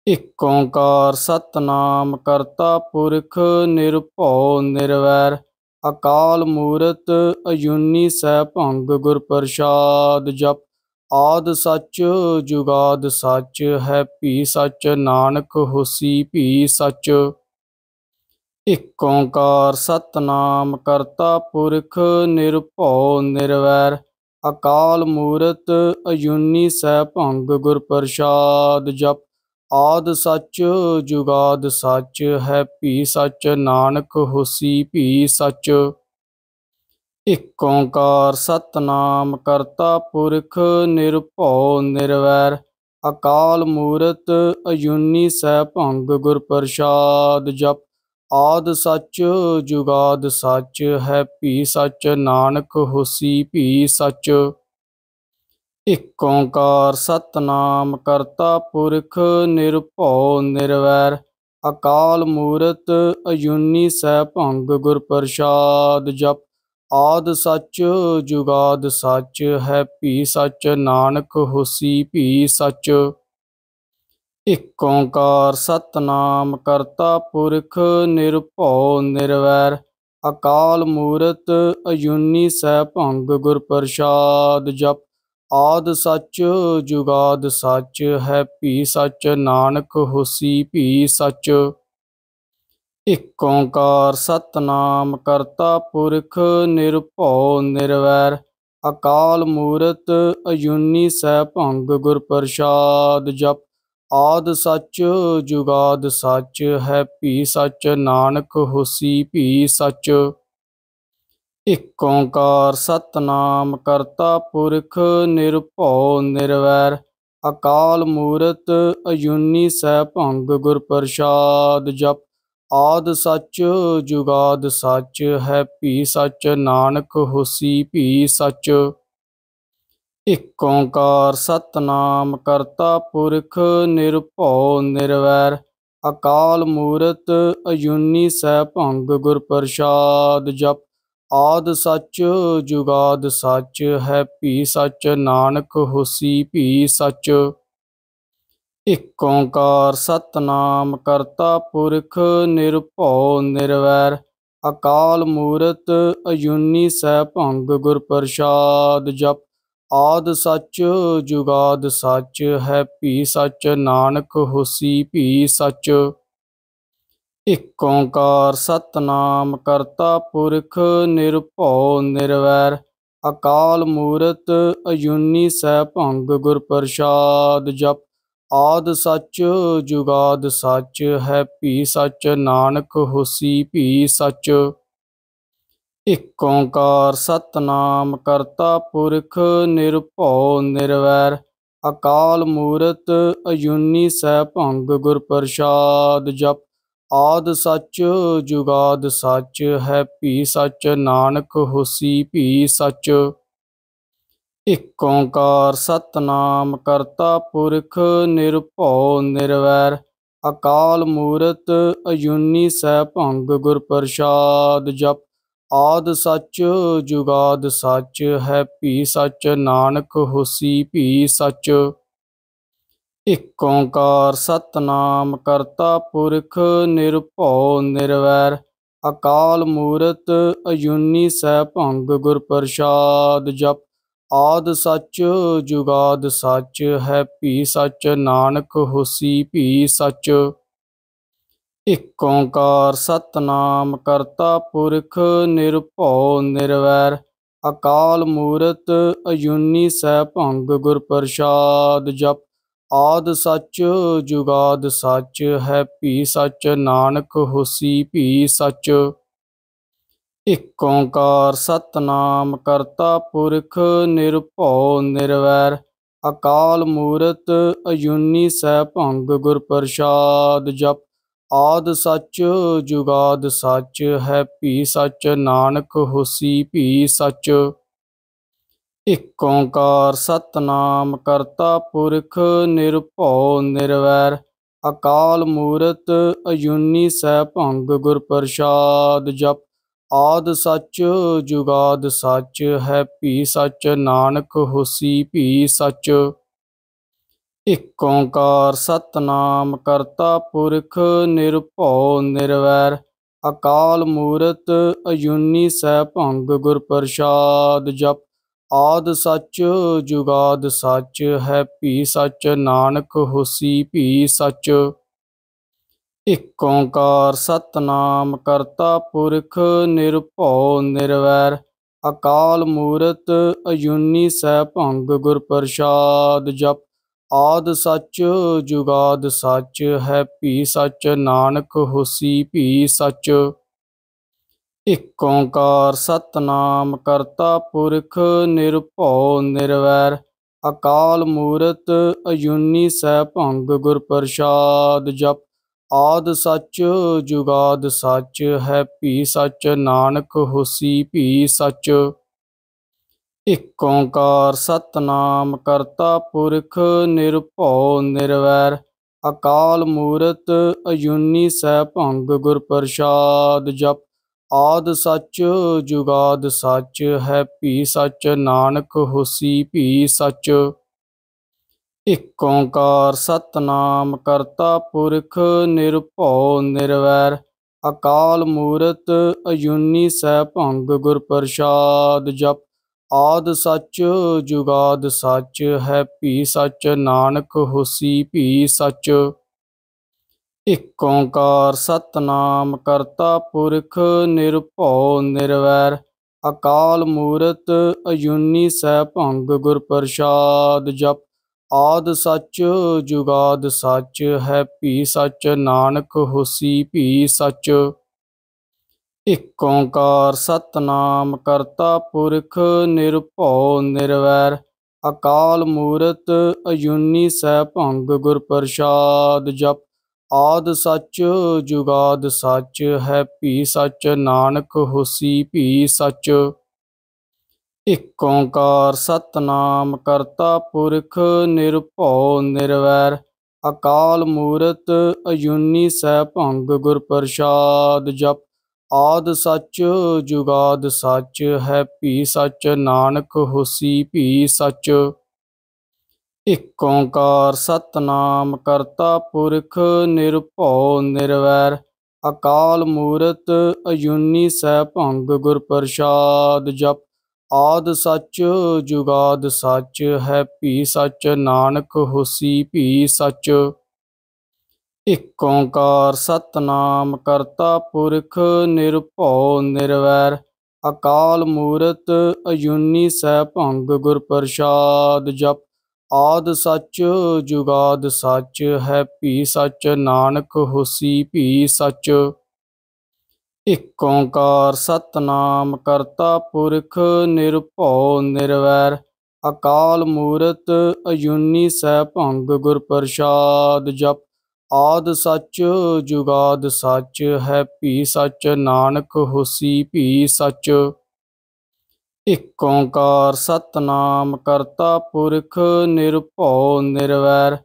ਇਕ ਓੰਕਾਰ ਸਤਨਾਮ ਕਰਤਾ ਪੁਰਖ ਨਿਰਭਉ ਨਿਰਵੈਰ ਅਕਾਲ ਮੂਰਤ ਅਯੁਨੀ ਸੈ ਭੰਗ ਗੁਰ ਪ੍ਰਸਾਦ ਜਪ ਆਦ ਸਚ ਜੁਗਾਦ ਸਚ ਹੈ ਭੀ ਸਚ ਨਾਨਕ ਹੋਸੀ ਭੀ ਸਚ ਇਕ ਓੰਕਾਰ ਸਤਨਾਮ ਕਰਤਾ ਪੁਰਖ ਨਿਰਭਉ ਨਿਰਵੈਰ ਅਕਾਲ ਮੂਰਤ ਅਯੁਨੀ ਸੈ ਭੰਗ ਗੁਰ ਪ੍ਰਸਾਦ ਜਪ ਆਦ ਸੱਚ ਜੁਗਾਦ ਸੱਚ ਹੈ ਭੀ ਸੱਚ ਨਾਨਕ ਹੋਸੀ ਭੀ ਸੱਚ ਇਕ ਓੰਕਾਰ ਸਤਨਾਮ ਕਰਤਾ ਪੁਰਖ ਨਿਰਭਉ ਨਿਰਵੈਰ ਅਕਾਲ ਮੂਰਤ ਅਯੁਨੀ ਸਹਿ ਭੰਗ ਗੁਰ ਪ੍ਰਸਾਦ ਜਪ ਆਦ ਸੱਚ ਜੁਗਾਦ ਸੱਚ ਹੈ ਭੀ ਸੱਚ ਨਾਨਕ ਹੋਸੀ ਭੀ ਸੱਚ ਇਕ ਓੰਕਾਰ ਸਤਨਾਮ ਕਰਤਾ ਪੁਰਖ ਨਿਰਭਉ ਨਿਰਵੈਰ ਅਕਾਲ ਮੂਰਤ ਅਯੁਨੀ ਸੈ ਭੰਗ ਗੁਰ ਪ੍ਰਸਾਦ ਜਪ ਆਦ ਸੱਚ ਜੁਗਾਦ ਸੱਚ ਹੈ ਭੀ ਸੱਚ ਨਾਨਕ ਹੋਸੀ ਭੀ ਸੱਚ ਇਕ ਓੰਕਾਰ ਸਤਨਾਮ ਕਰਤਾ ਪੁਰਖ ਨਿਰਭਉ ਨਿਰਵੈਰ ਅਕਾਲ ਮੂਰਤ ਅਯੁਨੀ ਸੈ ਭੰਗ ਗੁਰ ਪ੍ਰਸਾਦ ਜਪ ਆਦ ਸੱਚ ਜੁਗਾਦ ਸੱਚ ਹੈ ਭੀ ਸੱਚ ਨਾਨਕ ਹੋਸੀ ਭੀ ਸੱਚ ਇਕ ਓੰਕਾਰ ਸਤਨਾਮ ਕਰਤਾ ਪੁਰਖ ਨਿਰਭਉ ਨਿਰਵੈਰ ਅਕਾਲ ਮੂਰਤ ਅਯੁਨੀ ਸਹਿ ਭੰਗ ਗੁਰ ਪ੍ਰਸਾਦ ਜਪ ਆਦ ਸੱਚ ਜੁਗਾਦ ਸੱਚ ਹੈ ਭੀ ਸੱਚ ਨਾਨਕ ਹੋਸੀ ਭੀ ਸੱਚ ਇਕ ਓੰਕਾਰ ਸਤਨਾਮ ਕਰਤਾ ਪੁਰਖ ਨਿਰਭਉ ਨਿਰਵੈਰ ਅਕਾਲ ਮੂਰਤ ਅਯੁਨੀ ਸਹਿ ਭੰਗ ਗੁਰ ਪ੍ਰਸਾਦ ਜਪ ਆਦ ਸੱਚ ਜੁਗਾਦ ਸੱਚ ਹੈ ਭੀ ਸੱਚ ਨਾਨਕ ਹੋਸੀ ਭੀ ਸੱਚ ਇਕ ਓੰਕਾਰ ਸਤਨਾਮ ਕਰਤਾ ਪੁਰਖ ਨਿਰਭਉ ਨਿਰਵੈਰ ਅਕਾਲ ਮੂਰਤ ਅਯੁਨੀ ਸਹਿ ਭੰਗ ਗੁਰ ਪ੍ਰਸਾਦ ਜਪ ਆਦ ਸੱਚ ਜੁਗਾਦ ਸੱਚ ਹੈ ਭੀ ਸੱਚ ਨਾਨਕ ਹੋਸੀ ਭੀ ਸੱਚ ਇਕ ਓੰਕਾਰ ਸਤਨਾਮ ਕਰਤਾ ਪੁਰਖ ਨਿਰਭਉ ਨਿਰਵੈਰ ਅਕਾਲ ਮੂਰਤ ਅਯੁਨੀ ਸਹਿ ਭੰਗ ਗੁਰ ਪ੍ਰਸਾਦ ਜਪ ਆਦ ਸੱਚ ਜੁਗਾਦ ਸੱਚ ਹੈ ਭੀ ਸੱਚ ਨਾਨਕ ਹੋਸੀ ਭੀ ਸੱਚ ਇਕ ਓੰਕਾਰ ਸਤਨਾਮ ਕਰਤਾ ਪੁਰਖ ਨਿਰਭਉ ਨਿਰਵੈਰ ਅਕਾਲ ਮੂਰਤ ਅਜੂਨੀ ਭੰਗ ਗੁਰ ਪ੍ਰਸਾਦ ਜਪ ਆਦ ਸੱਚ ਜੁਗਾਦ ਸੱਚ ਹੈ ਭੀ ਸੱਚ ਨਾਨਕ ਹੋਸੀ ਭੀ ਸੱਚ ਇਕ ਓੰਕਾਰ ਸਤਨਾਮ ਕਰਤਾ ਪੁਰਖ ਨਿਰਭਉ ਨਿਰਵੈਰ ਅਕਾਲ ਮੂਰਤ ਅਜੂਨੀ ਭੰਗ ਗੁਰ ਪ੍ਰਸਾਦ ਜਪ ਆਦ ਸੱਚ ਜੁਗਾਦ ਸੱਚ ਹੈ ਭੀ ਸੱਚ ਨਾਨਕ ਹੋਸੀ ਭੀ ਸੱਚ ਇਕ ਓੰਕਾਰ ਸਤਨਾਮ ਕਰਤਾ ਪੁਰਖ ਨਿਰਭਉ ਨਿਰਵੈਰ ਅਕਾਲ ਮੂਰਤ ਅਯੁਨੀ ਸਹਿ ਭੰਗ ਗੁਰ ਪ੍ਰਸਾਦ ਜਪ ਆਦ ਸੱਚ ਜੁਗਾਦ ਸੱਚ ਹੈ ਭੀ ਸੱਚ ਨਾਨਕ ਹੋਸੀ ਭੀ ਸੱਚ ਇਕ ਓੰਕਾਰ ਸਤਨਾਮ ਕਰਤਾ ਪੁਰਖ ਨਿਰਭਉ ਨਿਰਵੈਰ ਅਕਾਲ ਮੂਰਤ ਅਜੂਨੀ ਸਹਿ ਭੰਗ ਗੁਰ ਪ੍ਰਸਾਦ ਜਪ ਆਦ ਸੱਚ ਜੁਗਾਦ ਸੱਚ ਹੈ ਭੀ ਸੱਚ ਨਾਨਕ ਹੋਸੀ ਭੀ ਸੱਚ ਇਕ ਓੰਕਾਰ ਸਤਨਾਮ ਕਰਤਾ ਪੁਰਖ ਨਿਰਭਉ ਨਿਰਵੈਰ ਅਕਾਲ ਮੂਰਤ ਅਜੂਨੀ ਸਹਿ ਭੰਗ ਗੁਰ ਪ੍ਰਸਾਦ ਜਪ ਆਦ ਸੱਚ ਜੁਗਾਦ ਸੱਚ ਹੈ ਭੀ ਸੱਚ ਨਾਨਕ ਹੋਸੀ ਭੀ ਸੱਚ ਇਕ ਓੰਕਾਰ ਸਤਨਾਮ ਕਰਤਾ ਪੁਰਖ ਨਿਰਭਉ ਨਿਰਵੈਰ ਅਕਾਲ ਮੂਰਤ ਅਯੁਨੀ ਸਹਿ ਭੰਗ ਗੁਰ ਪ੍ਰਸਾਦ ਜਪ ਆਦ ਸੱਚ ਜੁਗਾਦ ਸੱਚ ਹੈ ਭੀ ਸੱਚ ਨਾਨਕ ਹੋਸੀ ਭੀ ਸੱਚ ਇਕ ਓੰਕਾਰ ਸਤਨਾਮ ਕਰਤਾ ਪੁਰਖ ਨਿਰਭਉ ਨਿਰਵੈਰ ਅਕਾਲ ਮੂਰਤ ਅਯੁਨੀ ਸਹਿ ਭੰਗ ਗੁਰ ਪ੍ਰਸਾਦ ਜਪ ਆਦ ਸੱਚ ਜੁਗਾਦ ਸੱਚ ਹੈ ਭੀ ਸੱਚ ਨਾਨਕ ਹੋਸੀ ਭੀ ਸੱਚ ਇਕ ਓੰਕਾਰ ਸਤਨਾਮ ਕਰਤਾ ਪੁਰਖ ਨਿਰਭਉ ਨਿਰਵੈਰ ਅਕਾਲ ਮੂਰਤ ਅਯੁਨੀ ਸਹਿ ਭੰਗ ਗੁਰ ਪ੍ਰਸਾਦ ਜਪ ਆਦ ਸੱਚ ਜੁਗਾਦ ਸੱਚ ਹੈ ਭੀ ਸੱਚ ਨਾਨਕ ਹੋਸੀ ਭੀ ਸੱਚ ਇਕ ਓੰਕਾਰ ਸਤਨਾਮ ਕਰਤਾ ਪੁਰਖ ਨਿਰਭਉ ਨਿਰਵੈਰ ਅਕਾਲ ਮੂਰਤ ਅਯੁਨੀ ਸਹਿ ਭੰਗ ਗੁਰ ਪ੍ਰਸਾਦ ਜਪ ਆਦ ਸੱਚ ਜੁਗਾਦ ਸੱਚ ਹੈ ਭੀ ਸੱਚ ਨਾਨਕ ਹੋਸੀ ਭੀ ਸੱਚ ਇਕ ਓੰਕਾਰ ਸਤਨਾਮ ਕਰਤਾ ਪੁਰਖ ਨਿਰਭਉ ਨਿਰਵੈਰ ਅਕਾਲ ਮੂਰਤ ਅਯੁਨੀ ਸੈ ਭੰਗ ਗੁਰ ਪ੍ਰਸਾਦ ਜਪ ਆਦ ਸਚ ਜੁਗਾਦ ਸਚ ਹੈ ਭੀ ਸਚ ਨਾਨਕ ਹੋਸੀ ਭੀ ਸਚ ਇਕ ਓੰਕਾਰ ਸਤਨਾਮ ਕਰਤਾ ਪੁਰਖ ਨਿਰਭਉ ਨਿਰਵੈਰ ਅਕਾਲ ਮੂਰਤ ਅਯੁਨੀ ਸੈ ਭੰਗ ਗੁਰ ਪ੍ਰਸਾਦ ਜਪ ਆਦ ਸੱਚ ਜੁਗਾਦ ਸੱਚ ਹੈ ਭੀ ਸੱਚ ਨਾਨਕ ਹੋਸੀ ਭੀ ਸੱਚ ਇਕ ਓੰਕਾਰ ਸਤਨਾਮ ਕਰਤਾ ਪੁਰਖ ਨਿਰਭਉ ਨਿਰਵੈਰ ਅਕਾਲ ਮੂਰਤ ਅਯੁਨੀ ਸਹਿ ਭੰਗ ਗੁਰ ਪ੍ਰਸਾਦ ਜਪ ਆਦ ਸੱਚ ਜੁਗਾਦ ਸੱਚ ਹੈ ਭੀ ਸੱਚ ਨਾਨਕ ਹੋਸੀ ਭੀ ਸੱਚ ਇਕ ਓੰਕਾਰ ਸਤਨਾਮ ਕਰਤਾ ਪੁਰਖ ਨਿਰਭਉ ਨਿਰਵੈਰ ਅਕਾਲ ਮੂਰਤ ਅਜੂਨੀ ਭੰਗ ਗੁਰ ਪ੍ਰਸਾਦ ਜਪ ਆਦ ਸੱਚ ਜੁਗਾਦ ਸੱਚ ਹੈ ਭੀ ਸੱਚ ਨਾਨਕ ਹੋਸੀ ਭੀ ਸੱਚ ਇਕ ਓੰਕਾਰ ਸਤਨਾਮ ਕਰਤਾ ਪੁਰਖ ਨਿਰਭਉ ਨਿਰਵੈਰ ਅਕਾਲ ਮੂਰਤ ਅਜੂਨੀ ਭੰਗ ਗੁਰ ਪ੍ਰਸਾਦ ਜਪ ਆਦ ਸੱਚ ਜੁਗਾਦ ਸੱਚ ਹੈ ਭੀ ਸੱਚ ਨਾਨਕ ਹੋਸੀ ਭੀ ਸੱਚ ਇਕ ਓੰਕਾਰ ਸਤਨਾਮ ਕਰਤਾ ਪੁਰਖ ਨਿਰਭਉ ਨਿਰਵੈਰ ਅਕਾਲ ਮੂਰਤ ਅਯੁਨੀ ਸਹਿ ਭੰਗ ਗੁਰ ਪ੍ਰਸਾਦ ਜਪ ਆਦ ਸੱਚ ਜੁਗਾਦ ਸੱਚ ਹੈ ਭੀ ਸੱਚ ਨਾਨਕ ਹੋਸੀ ਭੀ ਸੱਚ ਇਕ ਓੰਕਾਰ ਸਤਨਾਮ ਕਰਤਾ ਪੁਰਖ ਨਿਰਭਉ ਨਿਰਵੈਰ ਅਕਾਲ ਮੂਰਤ ਅਯੁਨੀ ਸਹਿ ਭੰਗ ਗੁਰ ਪ੍ਰਸਾਦ ਜਪ ਆਦ ਸੱਚ ਜੁਗਾਦ ਸੱਚ ਹੈ ਭੀ ਸੱਚ ਨਾਨਕ ਹੋਸੀ ਭੀ ਸੱਚ ਇਕ ਓੰਕਾਰ ਸਤਨਾਮ ਕਰਤਾ ਪੁਰਖ ਨਿਰਭਉ ਨਿਰਵੈਰ ਅਕਾਲ ਮੂਰਤ ਅਯੁਨੀ ਸਹਿ ਭੰਗ ਗੁਰ ਪ੍ਰਸਾਦ ਜਪ ਆਦ ਸੱਚ ਜੁਗਾਦ ਸੱਚ ਹੈ ਭੀ ਸੱਚ ਨਾਨਕ ਹੋਸੀ ਭੀ ਸੱਚ ਇਕ ਓੰਕਾਰ ਸਤਨਾਮ ਕਰਤਾ ਪੁਰਖ ਨਿਰਭਉ ਨਿਰਵੈਰ ਅਕਾਲ ਮੂਰਤ ਅਯੁਨੀ ਸਹਿ ਭੰਗ ਗੁਰ ਪ੍ਰਸਾਦ ਜਪ ਆਦ ਸੱਚ ਜੁਗਾਦ ਸੱਚ ਹੈ ਭੀ ਸੱਚ ਨਾਨਕ ਹੋਸੀ ਭੀ ਸੱਚ ਇਕ ਓੰਕਾਰ ਸਤਨਾਮ ਕਰਤਾ ਪੁਰਖ ਨਿਰਭਉ ਨਿਰਵੈਰ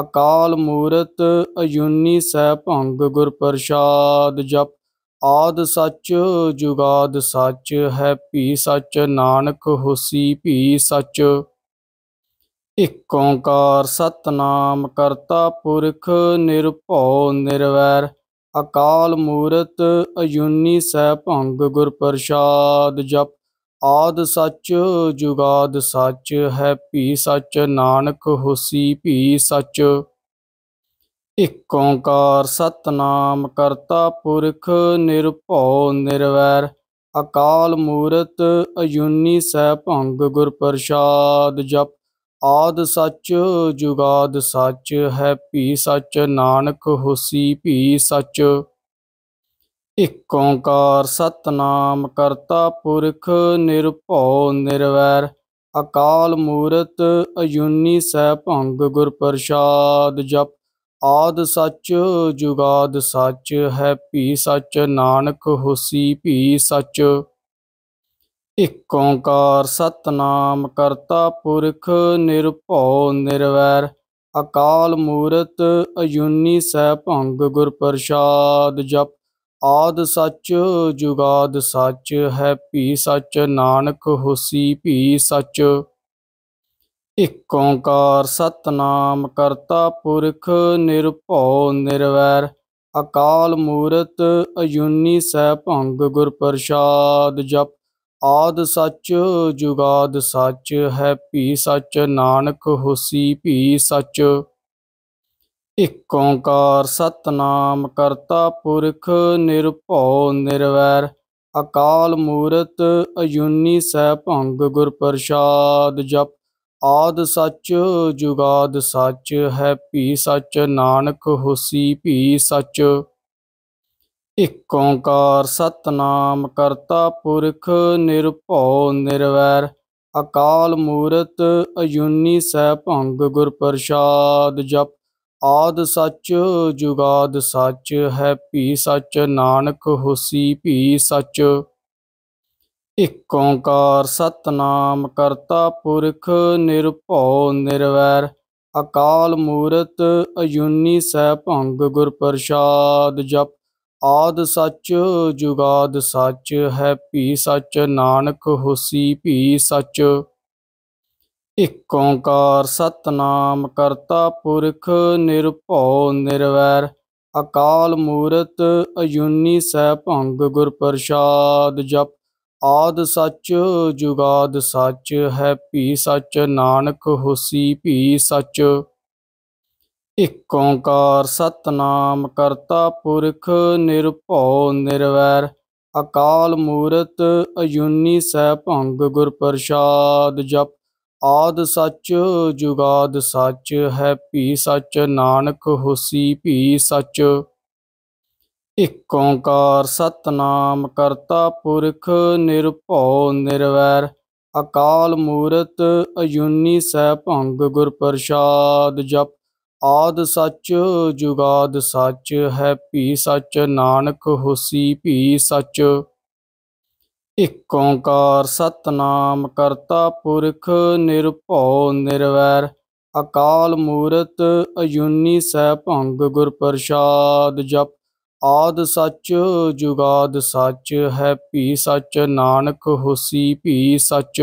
ਅਕਾਲ ਮੂਰਤ ਅਯੁਨੀ ਸਹਿ ਭੰਗ ਗੁਰ ਪ੍ਰਸਾਦ ਜਪ ਆਦ ਸੱਚ ਜੁਗਾਦ ਸੱਚ ਹੈ ਭੀ ਸੱਚ ਨਾਨਕ ਹੋਸੀ ਭੀ ਸੱਚ ਇਕ ਓੰਕਾਰ ਸਤਨਾਮ ਕਰਤਾ ਪੁਰਖ ਨਿਰਭਉ ਨਿਰਵੈਰ ਅਕਾਲ ਮੂਰਤ ਅਯੁਨੀ ਸਹਿ ਭੰਗ ਗੁਰ ਪ੍ਰਸਾਦ ਜਪ ਆਦ ਸੱਚ ਜੁਗਾਦ ਸੱਚ ਹੈ ਭੀ ਸੱਚ ਨਾਨਕ ਹੋਸੀ ਭੀ ਸੱਚ ਇਕ ਓੰਕਾਰ ਸਤਨਾਮ ਕਰਤਾ ਪੁਰਖ ਨਿਰਭਉ ਨਿਰਵੈਰ ਅਕਾਲ ਮੂਰਤ ਅਯੁਨੀ ਸਹਿ ਭੰਗ ਗੁਰ ਪ੍ਰਸਾਦ ਜਪ ਆਦ ਸੱਚ ਜੁਗਾਦ ਸੱਚ ਹੈ ਭੀ ਸੱਚ ਨਾਨਕ ਹੋਸੀ ਭੀ ਸੱਚ ਇਕ ਓੰਕਾਰ ਸਤਨਾਮ ਕਰਤਾ ਪੁਰਖ ਨਿਰਭਉ ਨਿਰਵੈਰ ਅਕਾਲ ਮੂਰਤ ਅਜੂਨੀ ਸਹਿ ਭੰਗ ਗੁਰ ਪ੍ਰਸਾਦ ਜਪ ਆਦ ਸਚ ਜੁਗਾਦ ਸਚ ਹੈ ਭੀ ਸਚ ਨਾਨਕ ਹੋਸੀ ਭੀ ਸਚ ਇਕ ਓੰਕਾਰ ਸਤਨਾਮ ਕਰਤਾ ਪੁਰਖ ਨਿਰਭਉ ਨਿਰਵੈਰ ਅਕਾਲ ਮੂਰਤ ਅਜੂਨੀ ਸਹਿ ਭੰਗ ਗੁਰ ਪ੍ਰਸਾਦ ਜਪ ਆਦ ਸੱਚ ਜੁਗਾਦ ਸੱਚ ਹੈ ਭੀ ਸੱਚ ਨਾਨਕ ਹੋਸੀ ਭੀ ਸੱਚ ਇਕ ਓੰਕਾਰ ਸਤਨਾਮ ਕਰਤਾ ਪੁਰਖ ਨਿਰਭਉ ਨਿਰਵੈਰ ਅਕਾਲ ਮੂਰਤ ਅਯੁਨੀ ਸਹਿ ਭੰਗ ਗੁਰ ਪ੍ਰਸਾਦ ਜਪ ਆਦ ਸੱਚ ਜੁਗਾਦ ਸੱਚ ਹੈ ਭੀ ਸੱਚ ਨਾਨਕ ਹੋਸੀ ਭੀ ਸੱਚ ਇਕ ਓੰਕਾਰ ਸਤਨਾਮ ਕਰਤਾ ਪੁਰਖ ਨਿਰਭਉ ਨਿਰਵੈਰ ਅਕਾਲ ਮੂਰਤ ਅਜੂਨੀ ਭੰਗ ਗੁਰ ਪ੍ਰਸਾਦ ਜਪ ਆਦ ਸਚ ਜੁਗਾਦ ਸਚ ਹੈ ਭੀ ਸਚ ਨਾਨਕ ਹੋਸੀ ਭੀ ਸਚ ਇਕ ਓੰਕਾਰ ਸਤਨਾਮ ਕਰਤਾ ਪੁਰਖ ਨਿਰਭਉ ਨਿਰਵੈਰ ਅਕਾਲ ਮੂਰਤ ਅਜੂਨੀ ਭੰਗ ਗੁਰ ਪ੍ਰਸਾਦ ਜਪ ਆਦ ਸੱਚ ਜੁਗਾਦ ਸੱਚ ਹੈ ਭੀ ਸੱਚ ਨਾਨਕ ਹੋਸੀ ਭੀ ਸੱਚ ਇਕ ਓੰਕਾਰ ਸਤਨਾਮ ਕਰਤਾ ਪੁਰਖ ਨਿਰਭਉ ਨਿਰਵੈਰ ਅਕਾਲ ਮੂਰਤ ਅਯੁਨੀ ਸਹਿ ਭੰਗ ਗੁਰ ਪ੍ਰਸਾਦ ਜਪ ਆਦ ਸੱਚ ਜੁਗਾਦ ਸੱਚ ਹੈ ਭੀ ਸੱਚ ਨਾਨਕ ਹੋਸੀ ਭੀ ਸੱਚ ਇਕ ਓੰਕਾਰ ਸਤਨਾਮ ਕਰਤਾ ਪੁਰਖ ਨਿਰਭਉ ਨਿਰਵੈਰ ਅਕਾਲ ਮੂਰਤ ਅਜੂਨੀ ਸਹਿ ਭੰਗ ਗੁਰ ਪ੍ਰਸਾਦ ਜਪ ਆਦ ਸੱਚ ਜੁਗਾਦ ਸੱਚ ਹੈ ਭੀ ਸੱਚ ਨਾਨਕ ਹੋਸੀ ਭੀ ਸੱਚ ਇਕ ਓੰਕਾਰ ਸਤਨਾਮ ਕਰਤਾ ਪੁਰਖ ਨਿਰਭਉ ਨਿਰਵੈਰ ਅਕਾਲ ਮੂਰਤ ਅਜੂਨੀ ਸਹਿ ਭੰਗ ਗੁਰ ਪ੍ਰਸਾਦ ਜਪ ਆਦ ਸੱਚ ਜੁਗਾਦ ਸੱਚ ਹੈ ਭੀ ਸੱਚ ਨਾਨਕ ਹੋਸੀ ਭੀ ਸੱਚ ਇਕ ਓੰਕਾਰ ਸਤਨਾਮ ਕਰਤਾ ਪੁਰਖ ਨਿਰਭਉ ਨਿਰਵੈਰ ਅਕਾਲ ਮੂਰਤ ਅਯੁਨੀ ਸਹਿ ਭੰਗ ਗੁਰ ਪ੍ਰਸਾਦ ਜਪ ਆਦ ਸੱਚ ਜੁਗਾਦ ਸੱਚ ਹੈ ਭੀ ਸੱਚ ਨਾਨਕ ਹੋਸੀ ਭੀ ਸੱਚ ਇਕ ਓੰਕਾਰ ਸਤਨਾਮ ਕਰਤਾ ਪੁਰਖ ਨਿਰਭਉ ਨਿਰਵੈਰ ਅਕਾਲ ਮੂਰਤ ਅਯੁਨੀ ਸੈ ਭੰਗ ਗੁਰ ਪ੍ਰਸਾਦ ਜਪ ਆਦ ਸਚ ਜੁਗਾਦ ਸਚ ਹੈ ਭੀ ਸਚ ਨਾਨਕ ਹੋਸੀ ਭੀ ਸਚ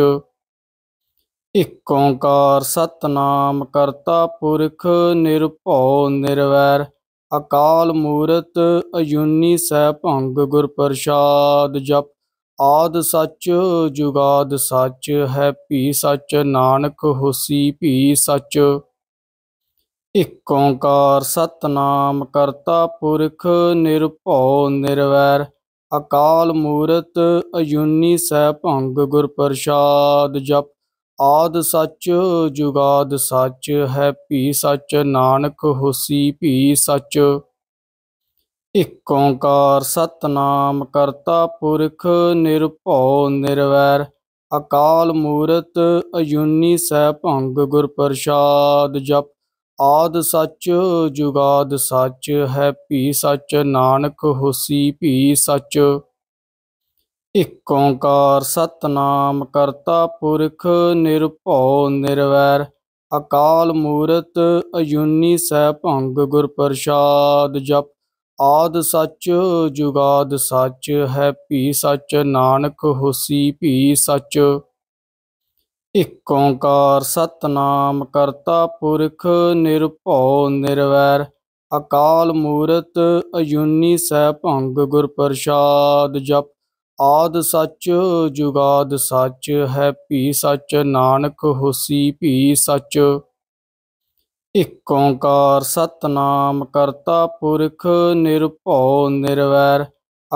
ਇਕ ਓੰਕਾਰ ਸਤਨਾਮ ਕਰਤਾ ਪੁਰਖ ਨਿਰਭਉ ਨਿਰਵੈਰ ਅਕਾਲ ਮੂਰਤ ਅਯੁਨੀ ਸੈ ਭੰਗ ਗੁਰ ਪ੍ਰਸਾਦ ਜਪ ਆਦ ਸੱਚ ਜੁਗਾਦ ਸੱਚ ਹੈ ਭੀ ਸੱਚ ਨਾਨਕ ਹੋਸੀ ਭੀ ਸੱਚ ਇਕ ਓੰਕਾਰ ਸਤਨਾਮ ਕਰਤਾ ਪੁਰਖ ਨਿਰਭਉ ਨਿਰਵੈਰ ਅਕਾਲ ਮੂਰਤ ਅਯੁਨੀ ਸਹਿ ਭੰਗ ਗੁਰ ਪ੍ਰਸਾਦ ਜਪ ਆਦ ਸੱਚ ਜੁਗਾਦ ਸੱਚ ਹੈ ਭੀ ਸੱਚ ਨਾਨਕ ਹੋਸੀ ਭੀ ਸੱਚ ਇਕ ਓੰਕਾਰ ਸਤਨਾਮ ਕਰਤਾ ਪੁਰਖ ਨਿਰਭਉ ਨਿਰਵੈਰ ਅਕਾਲ ਮੂਰਤ ਅਯੁਨੀ ਸਹਿ ਭੰਗ ਗੁਰ ਪ੍ਰਸਾਦ ਜਪ ਆਦ ਸੱਚ ਜੁਗਾਦ ਸੱਚ ਹੈ ਭੀ ਸੱਚ ਨਾਨਕ ਹੋਸੀ ਭੀ ਸੱਚ ਇਕ ਓੰਕਾਰ ਸਤਨਾਮ ਕਰਤਾ ਪੁਰਖ ਨਿਰਭਉ ਨਿਰਵੈਰ ਅਕਾਲ ਮੂਰਤ ਅਯੁਨੀ ਸਹਿ ਭੰਗ ਗੁਰ ਪ੍ਰਸਾਦ ਜਪ ਆਦ ਸੱਚ ਜੁਗਾਦ ਸੱਚ ਹੈ ਭੀ ਸੱਚ ਨਾਨਕ ਹੋਸੀ ਭੀ ਸੱਚ ਇਕ ਓੰਕਾਰ ਸਤਨਾਮ ਕਰਤਾ ਪੁਰਖ ਨਿਰਭਉ ਨਿਰਵੈਰ ਅਕਾਲ ਮੂਰਤ ਅਯੁਨੀ ਸਹਿ ਭੰਗ ਗੁਰ ਪ੍ਰਸਾਦ ਜਪ ਆਦ ਸੱਚ ਜੁਗਾਦ ਸੱਚ ਹੈ ਭੀ ਸੱਚ ਨਾਨਕ ਹੋਸੀ ਭੀ ਸੱਚ ਇਕ ਓੰਕਾਰ ਸਤਨਾਮ ਕਰਤਾ ਪੁਰਖ ਨਿਰਭਉ ਨਿਰਵੈਰ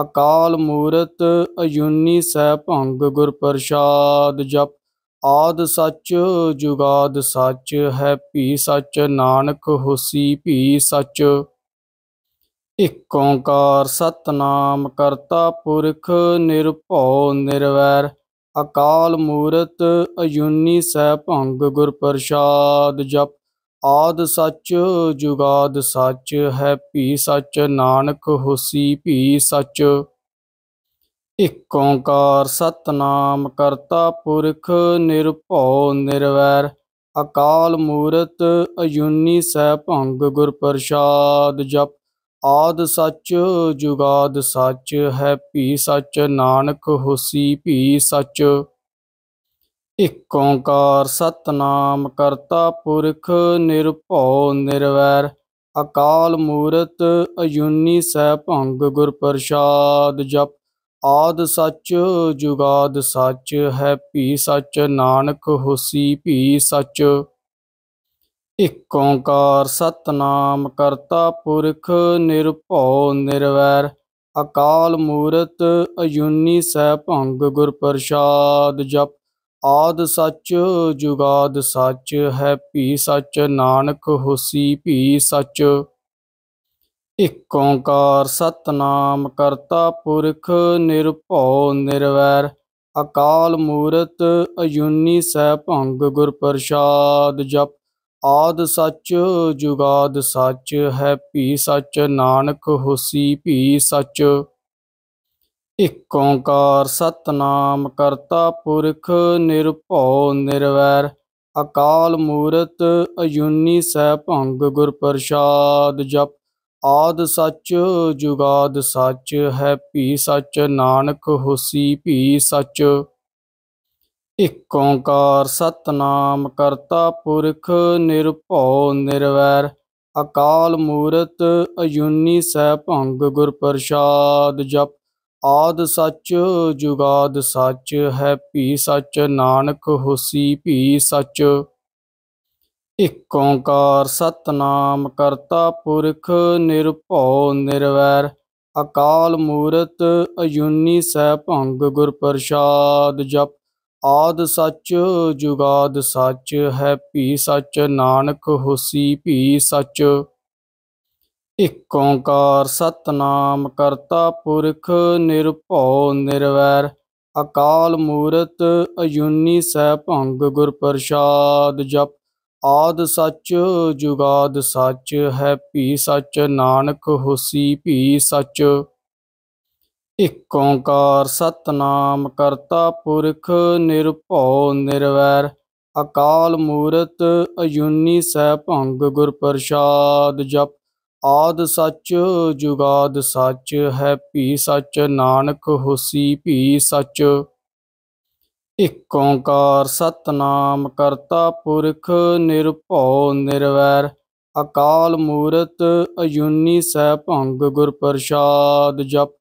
ਅਕਾਲ ਮੂਰਤ ਅਜੂਨੀ ਭੰਗ ਗੁਰ ਪ੍ਰਸਾਦ ਜਪ ਆਦ ਸੱਚ ਜੁਗਾਦ ਸੱਚ ਹੈ ਭੀ ਸੱਚ ਨਾਨਕ ਹੋਸੀ ਭੀ ਸੱਚ ਇਕ ਓੰਕਾਰ ਸਤਨਾਮ ਕਰਤਾ ਪੁਰਖ ਨਿਰਭਉ ਨਿਰਵੈਰ ਅਕਾਲ ਮੂਰਤ ਅਜੂਨੀ ਭੰਗ ਗੁਰ ਪ੍ਰਸਾਦ ਜਪ ਆਦ ਸੱਚ ਜੁਗਾਦ ਸੱਚ ਹੈ ਭੀ ਸੱਚ ਨਾਨਕ ਹੋਸੀ ਭੀ ਸੱਚ ਇਕ ਓੰਕਾਰ ਸਤਨਾਮ ਕਰਤਾ ਪੁਰਖ ਨਿਰਭਉ ਨਿਰਵੈਰ ਅਕਾਲ ਮੂਰਤ ਅਯੁਨੀ ਸਹਿ ਭੰਗ ਗੁਰ ਪ੍ਰਸਾਦ ਜਪ ਆਦ ਸੱਚ ਜੁਗਾਦ ਸੱਚ ਹੈ ਭੀ ਸੱਚ ਨਾਨਕ ਹੋਸੀ ਭੀ ਸੱਚ ਇਕ ਓੰਕਾਰ ਸਤਨਾਮ ਕਰਤਾ ਪੁਰਖ ਨਿਰਭਉ ਨਿਰਵੈਰ ਅਕਾਲ ਮੂਰਤ ਅਜੂਨੀ ਸਹਿ ਭੰਗ ਗੁਰ ਪ੍ਰਸਾਦ ਜਪ ਆਦ ਸਚ ਜੁਗਾਦ ਸਚ ਹੈ ਭੀ ਸਚ ਨਾਨਕ ਹੋਸੀ ਭੀ ਸਚ ਇਕ ਓੰਕਾਰ ਸਤਨਾਮ ਕਰਤਾ ਪੁਰਖ ਨਿਰਭਉ ਨਿਰਵੈਰ ਅਕਾਲ ਮੂਰਤ ਅਜੂਨੀ ਸਹਿ ਭੰਗ ਗੁਰ ਪ੍ਰਸਾਦ ਜਪ ਆਦ ਸੱਚ ਜੁਗਾਦ ਸੱਚ ਹੈ ਭੀ ਸੱਚ ਨਾਨਕ ਹੋਸੀ ਭੀ ਸੱਚ ਇਕ ਓੰਕਾਰ ਸਤਨਾਮ ਕਰਤਾ ਪੁਰਖ ਨਿਰਭਉ ਨਿਰਵੈਰ ਅਕਾਲ ਮੂਰਤ ਅਯੁਨੀ ਸਹਿ ਭੰਗ ਗੁਰ ਪ੍ਰਸਾਦ ਜਪ ਆਦ ਸੱਚ ਜੁਗਾਦ ਸੱਚ ਹੈ ਭੀ ਸੱਚ ਨਾਨਕ ਹੋਸੀ ਭੀ ਸੱਚ ਇਕ ਓੰਕਾਰ ਸਤਨਾਮ ਕਰਤਾ ਪੁਰਖ ਨਿਰਭਉ ਨਿਰਵੈਰ ਅਕਾਲ ਮੂਰਤ ਅਜੂਨੀ ਸਹਿ ਭੰਗ ਗੁਰ ਪ੍ਰਸਾਦ ਜਪ ਆਦ ਸਚ ਜੁਗਾਦ ਸਚ ਹੈ ਭੀ ਸਚ ਨਾਨਕ ਹੋਸੀ ਭੀ ਸਚ ਇਕ ਓੰਕਾਰ ਸਤਨਾਮ ਕਰਤਾ ਪੁਰਖ ਨਿਰਭਉ ਨਿਰਵੈਰ ਅਕਾਲ ਮੂਰਤ ਅਜੂਨੀ ਸਹਿ ਭੰਗ ਗੁਰ ਪ੍ਰਸਾਦ ਜਪ ਆਦ ਸੱਚ ਜੁਗਾਦ ਸੱਚ ਹੈ ਭੀ ਸੱਚ ਨਾਨਕ ਹੋਸੀ ਭੀ ਸੱਚ ਇਕ ਓੰਕਾਰ ਸਤਨਾਮ ਕਰਤਾ ਪੁਰਖ ਨਿਰਭਉ ਨਿਰਵੈਰ ਅਕਾਲ ਮੂਰਤ ਅਯੁਨੀ ਸਹਿ ਭੰਗ ਗੁਰ ਪ੍ਰਸਾਦ ਜਪ ਆਦ ਸੱਚ ਜੁਗਾਦ ਸੱਚ ਹੈ ਭੀ ਸੱਚ ਨਾਨਕ ਹੋਸੀ ਭੀ ਸੱਚ ਇਕ ਓੰਕਾਰ ਸਤਨਾਮ ਕਰਤਾ ਪੁਰਖ ਨਿਰਭਉ ਨਿਰਵੈਰ ਅਕਾਲ ਮੂਰਤ ਅਯੁਨੀ ਸੈ ਭੰਗ ਗੁਰ ਪ੍ਰਸਾਦ ਜਪ ਆਦ ਸੱਚ ਜੁਗਾਦ ਸੱਚ ਹੈ ਭੀ ਸੱਚ ਨਾਨਕ ਹੋਸੀ ਭੀ ਸੱਚ ਇਕ ਓੰਕਾਰ ਸਤਨਾਮ ਕਰਤਾ ਪੁਰਖ ਨਿਰਭਉ ਨਿਰਵੈਰ ਅਕਾਲ ਮੂਰਤ ਅਯੁਨੀ ਸੈ ਭੰਗ ਗੁਰ ਪ੍ਰਸਾਦ ਜਪ ਆਦ ਸੱਚ ਜੁਗਾਦ ਸੱਚ ਹੈ ਭੀ ਸੱਚ ਨਾਨਕ ਹੋਸੀ ਭੀ ਸੱਚ ਇਕ ਓੰਕਾਰ ਸਤਨਾਮ ਕਰਤਾ ਪੁਰਖ ਨਿਰਭਉ ਨਿਰਵੈਰ ਅਕਾਲ ਮੂਰਤ ਅਯੁਨੀ ਸਹਿ ਭੰਗ ਗੁਰ ਪ੍ਰਸਾਦ ਜਪ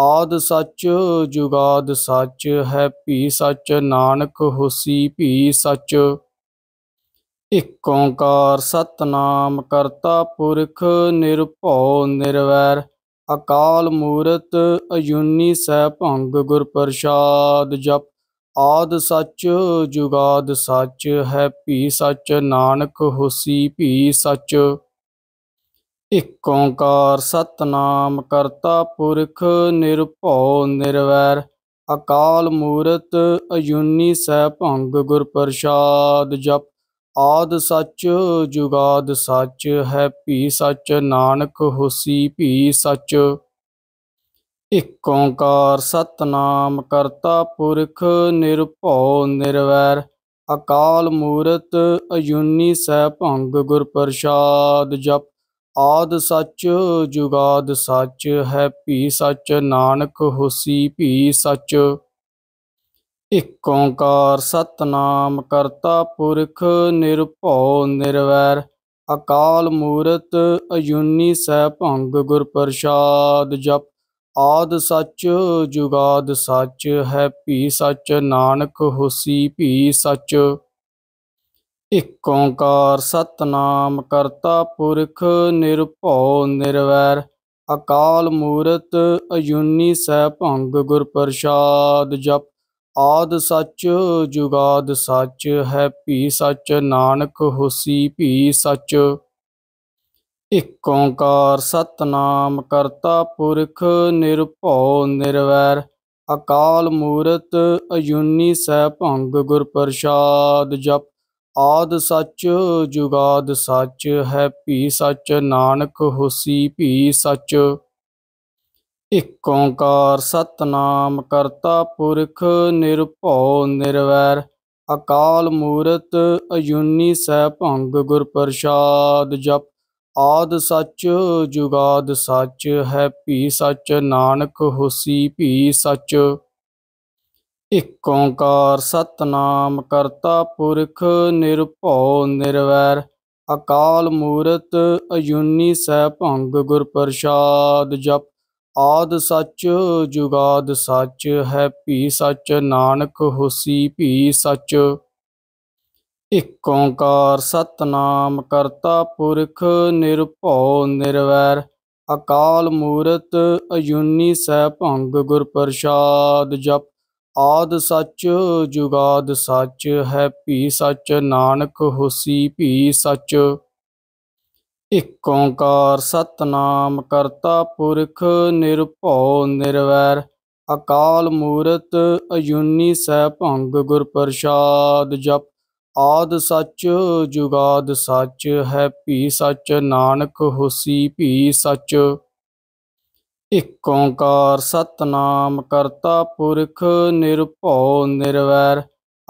ਆਦ ਸੱਚ ਜੁਗਾਦ ਸੱਚ ਹੈ ਭੀ ਸੱਚ ਨਾਨਕ ਹੋਸੀ ਭੀ ਸੱਚ ਇਕ ਓੰਕਾਰ ਸਤਨਾਮ ਕਰਤਾ ਪੁਰਖ ਨਿਰਭਉ ਨਿਰਵੈਰ ਅਕਾਲ ਮੂਰਤ ਅਜੂਨੀ ਭੰਗ ਗੁਰ ਪ੍ਰਸਾਦ ਜਪ ਆਦ ਸਚ ਜੁਗਾਦ ਸਚ ਹੈ ਭੀ ਸਚ ਨਾਨਕ ਹੋਸੀ ਭੀ ਸਚ ਇਕ ਓੰਕਾਰ ਸਤਨਾਮ ਕਰਤਾ ਪੁਰਖ ਨਿਰਭਉ ਨਿਰਵੈਰ ਅਕਾਲ ਮੂਰਤ ਅਜੂਨੀ ਭੰਗ ਗੁਰ ਪ੍ਰਸਾਦ ਜਪ ਆਦ ਸੱਚ ਜੁਗਾਦ ਸੱਚ ਹੈ ਭੀ ਸੱਚ ਨਾਨਕ ਹੋਸੀ ਭੀ ਸੱਚ ਇਕ ਓੰਕਾਰ ਸਤਨਾਮ ਕਰਤਾ ਪੁਰਖ ਨਿਰਭਉ ਨਿਰਵੈਰ ਅਕਾਲ ਮੂਰਤ ਅਯੁਨੀ ਸਹਿ ਭੰਗ ਗੁਰ ਪ੍ਰਸਾਦ ਜਪ ਆਦ ਸੱਚ ਜੁਗਾਦ ਸੱਚ ਹੈ ਭੀ ਸੱਚ ਨਾਨਕ ਹੋਸੀ ਭੀ ਸੱਚ ਇਕ ਓੰਕਾਰ ਸਤਨਾਮ ਕਰਤਾ ਪੁਰਖ ਨਿਰਭਉ ਨਿਰਵੈਰ ਅਕਾਲ ਮੂਰਤ ਅਜੂਨੀ ਸਹਿ ਭੰਗ ਗੁਰ ਪ੍ਰਸਾਦ ਜਪ ਆਦ ਸਚ ਜੁਗਾਦ ਸਚ ਹੈ ਭੀ ਸਚ ਨਾਨਕ ਹੋਸੀ ਭੀ ਸਚ ਇਕ ਓੰਕਾਰ ਸਤਨਾਮ ਕਰਤਾ ਪੁਰਖ ਨਿਰਭਉ ਨਿਰਵੈਰ ਅਕਾਲ ਮੂਰਤ ਅਜੂਨੀ ਸਹਿ ਭੰਗ ਗੁਰ ਪ੍ਰਸਾਦ ਜਪ ਆਦ ਸੱਚ ਜੁਗਾਦ ਸੱਚ ਹੈ ਭੀ ਸੱਚ ਨਾਨਕ ਹੋਸੀ ਭੀ ਸੱਚ ਇਕ ਓੰਕਾਰ ਸਤਨਾਮ ਕਰਤਾ ਪੁਰਖ ਨਿਰਭਉ ਨਿਰਵੈਰ ਅਕਾਲ ਮੂਰਤ ਅਯੁਨੀ ਸਹਿ ਭੰਗ ਗੁਰ ਪ੍ਰਸਾਦ ਜਪ ਆਦ ਸੱਚ ਜੁਗਾਦ ਸੱਚ ਹੈ ਭੀ ਸੱਚ ਨਾਨਕ ਹੋਸੀ ਭੀ ਸੱਚ ਇਕ ਓੰਕਾਰ ਸਤਨਾਮ ਕਰਤਾ ਪੁਰਖ ਨਿਰਭਉ ਨਿਰਵੈਰ ਅਕਾਲ ਮੂਰਤ ਅਯੁਨੀ ਸਹਿ ਭੰਗ ਗੁਰ ਪ੍ਰਸਾਦ ਜਪ ਆਦ ਸਚ ਜੁਗਾਦ ਸਚ ਹੈ ਭੀ ਸਚ ਨਾਨਕ ਹੋਸੀ ਭੀ ਸਚ ਇਕ ਓੰਕਾਰ ਸਤਨਾਮ ਕਰਤਾ ਪੁਰਖ ਨਿਰਭਉ ਨਿਰਵੈਰ ਅਕਾਲ ਮੂਰਤ ਅਯੁਨੀ ਸਹਿ ਭੰਗ ਗੁਰ ਪ੍ਰਸਾਦ ਜਪ ਆਦ ਸੱਚ ਜੁਗਾਦ ਸੱਚ ਹੈ ਭੀ ਸੱਚ ਨਾਨਕ ਹੋਸੀ ਭੀ ਸੱਚ ਇਕ ਓੰਕਾਰ ਸਤਨਾਮ ਕਰਤਾ ਪੁਰਖ ਨਿਰਭਉ ਨਿਰਵੈਰ ਅਕਾਲ ਮੂਰਤ ਅਯੁਨੀ ਸਹਿ ਭੰਗ ਗੁਰ ਪ੍ਰਸਾਦ ਜਪ ਆਦ ਸੱਚ ਜੁਗਾਦ ਸੱਚ ਹੈ ਭੀ ਸੱਚ ਨਾਨਕ ਹੋਸੀ ਭੀ ਸੱਚ ਇਕ ਓੰਕਾਰ ਸਤਨਾਮ ਕਰਤਾ ਪੁਰਖ ਨਿਰਭਉ ਨਿਰਵੈਰ ਅਕਾਲ ਮੂਰਤ ਅਯੁਨੀ ਸਹਿ ਭੰਗ ਗੁਰ ਪ੍ਰਸਾਦ ਜਪ ਆਦ ਸਚ ਜੁਗਾਦ ਸਚ ਹੈ ਭੀ ਸਚ ਨਾਨਕ ਹੋਸੀ ਭੀ ਸਚ ਇਕ ਓੰਕਾਰ ਸਤਨਾਮ ਕਰਤਾ ਪੁਰਖ ਨਿਰਭਉ ਨਿਰਵੈਰ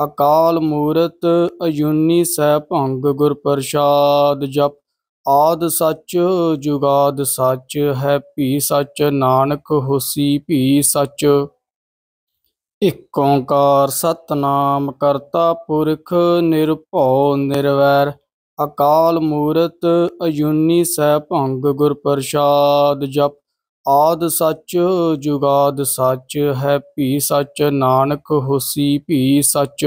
ਅਕਾਲ ਮੂਰਤ ਅਯੁਨੀ ਸਹਿ ਭੰਗ ਗੁਰ ਪ੍ਰਸਾਦ ਜਪ ਆਦ ਸੱਚ ਜੁਗਾਦ ਸੱਚ ਹੈ ਭੀ ਸੱਚ ਨਾਨਕ ਹੋਸੀ ਭੀ ਸੱਚ ਇਕ ਓੰਕਾਰ ਸਤਨਾਮ ਕਰਤਾ ਪੁਰਖ ਨਿਰਭਉ ਨਿਰਵੈਰ ਅਕਾਲ ਮੂਰਤ ਅਯੁਨੀ ਸਹਿ ਭੰਗ ਗੁਰ ਪ੍ਰਸਾਦ ਜਪ ਆਦ ਸੱਚ ਜੁਗਾਦ ਸੱਚ ਹੈ ਭੀ ਸੱਚ ਨਾਨਕ ਹੋਸੀ ਭੀ ਸੱਚ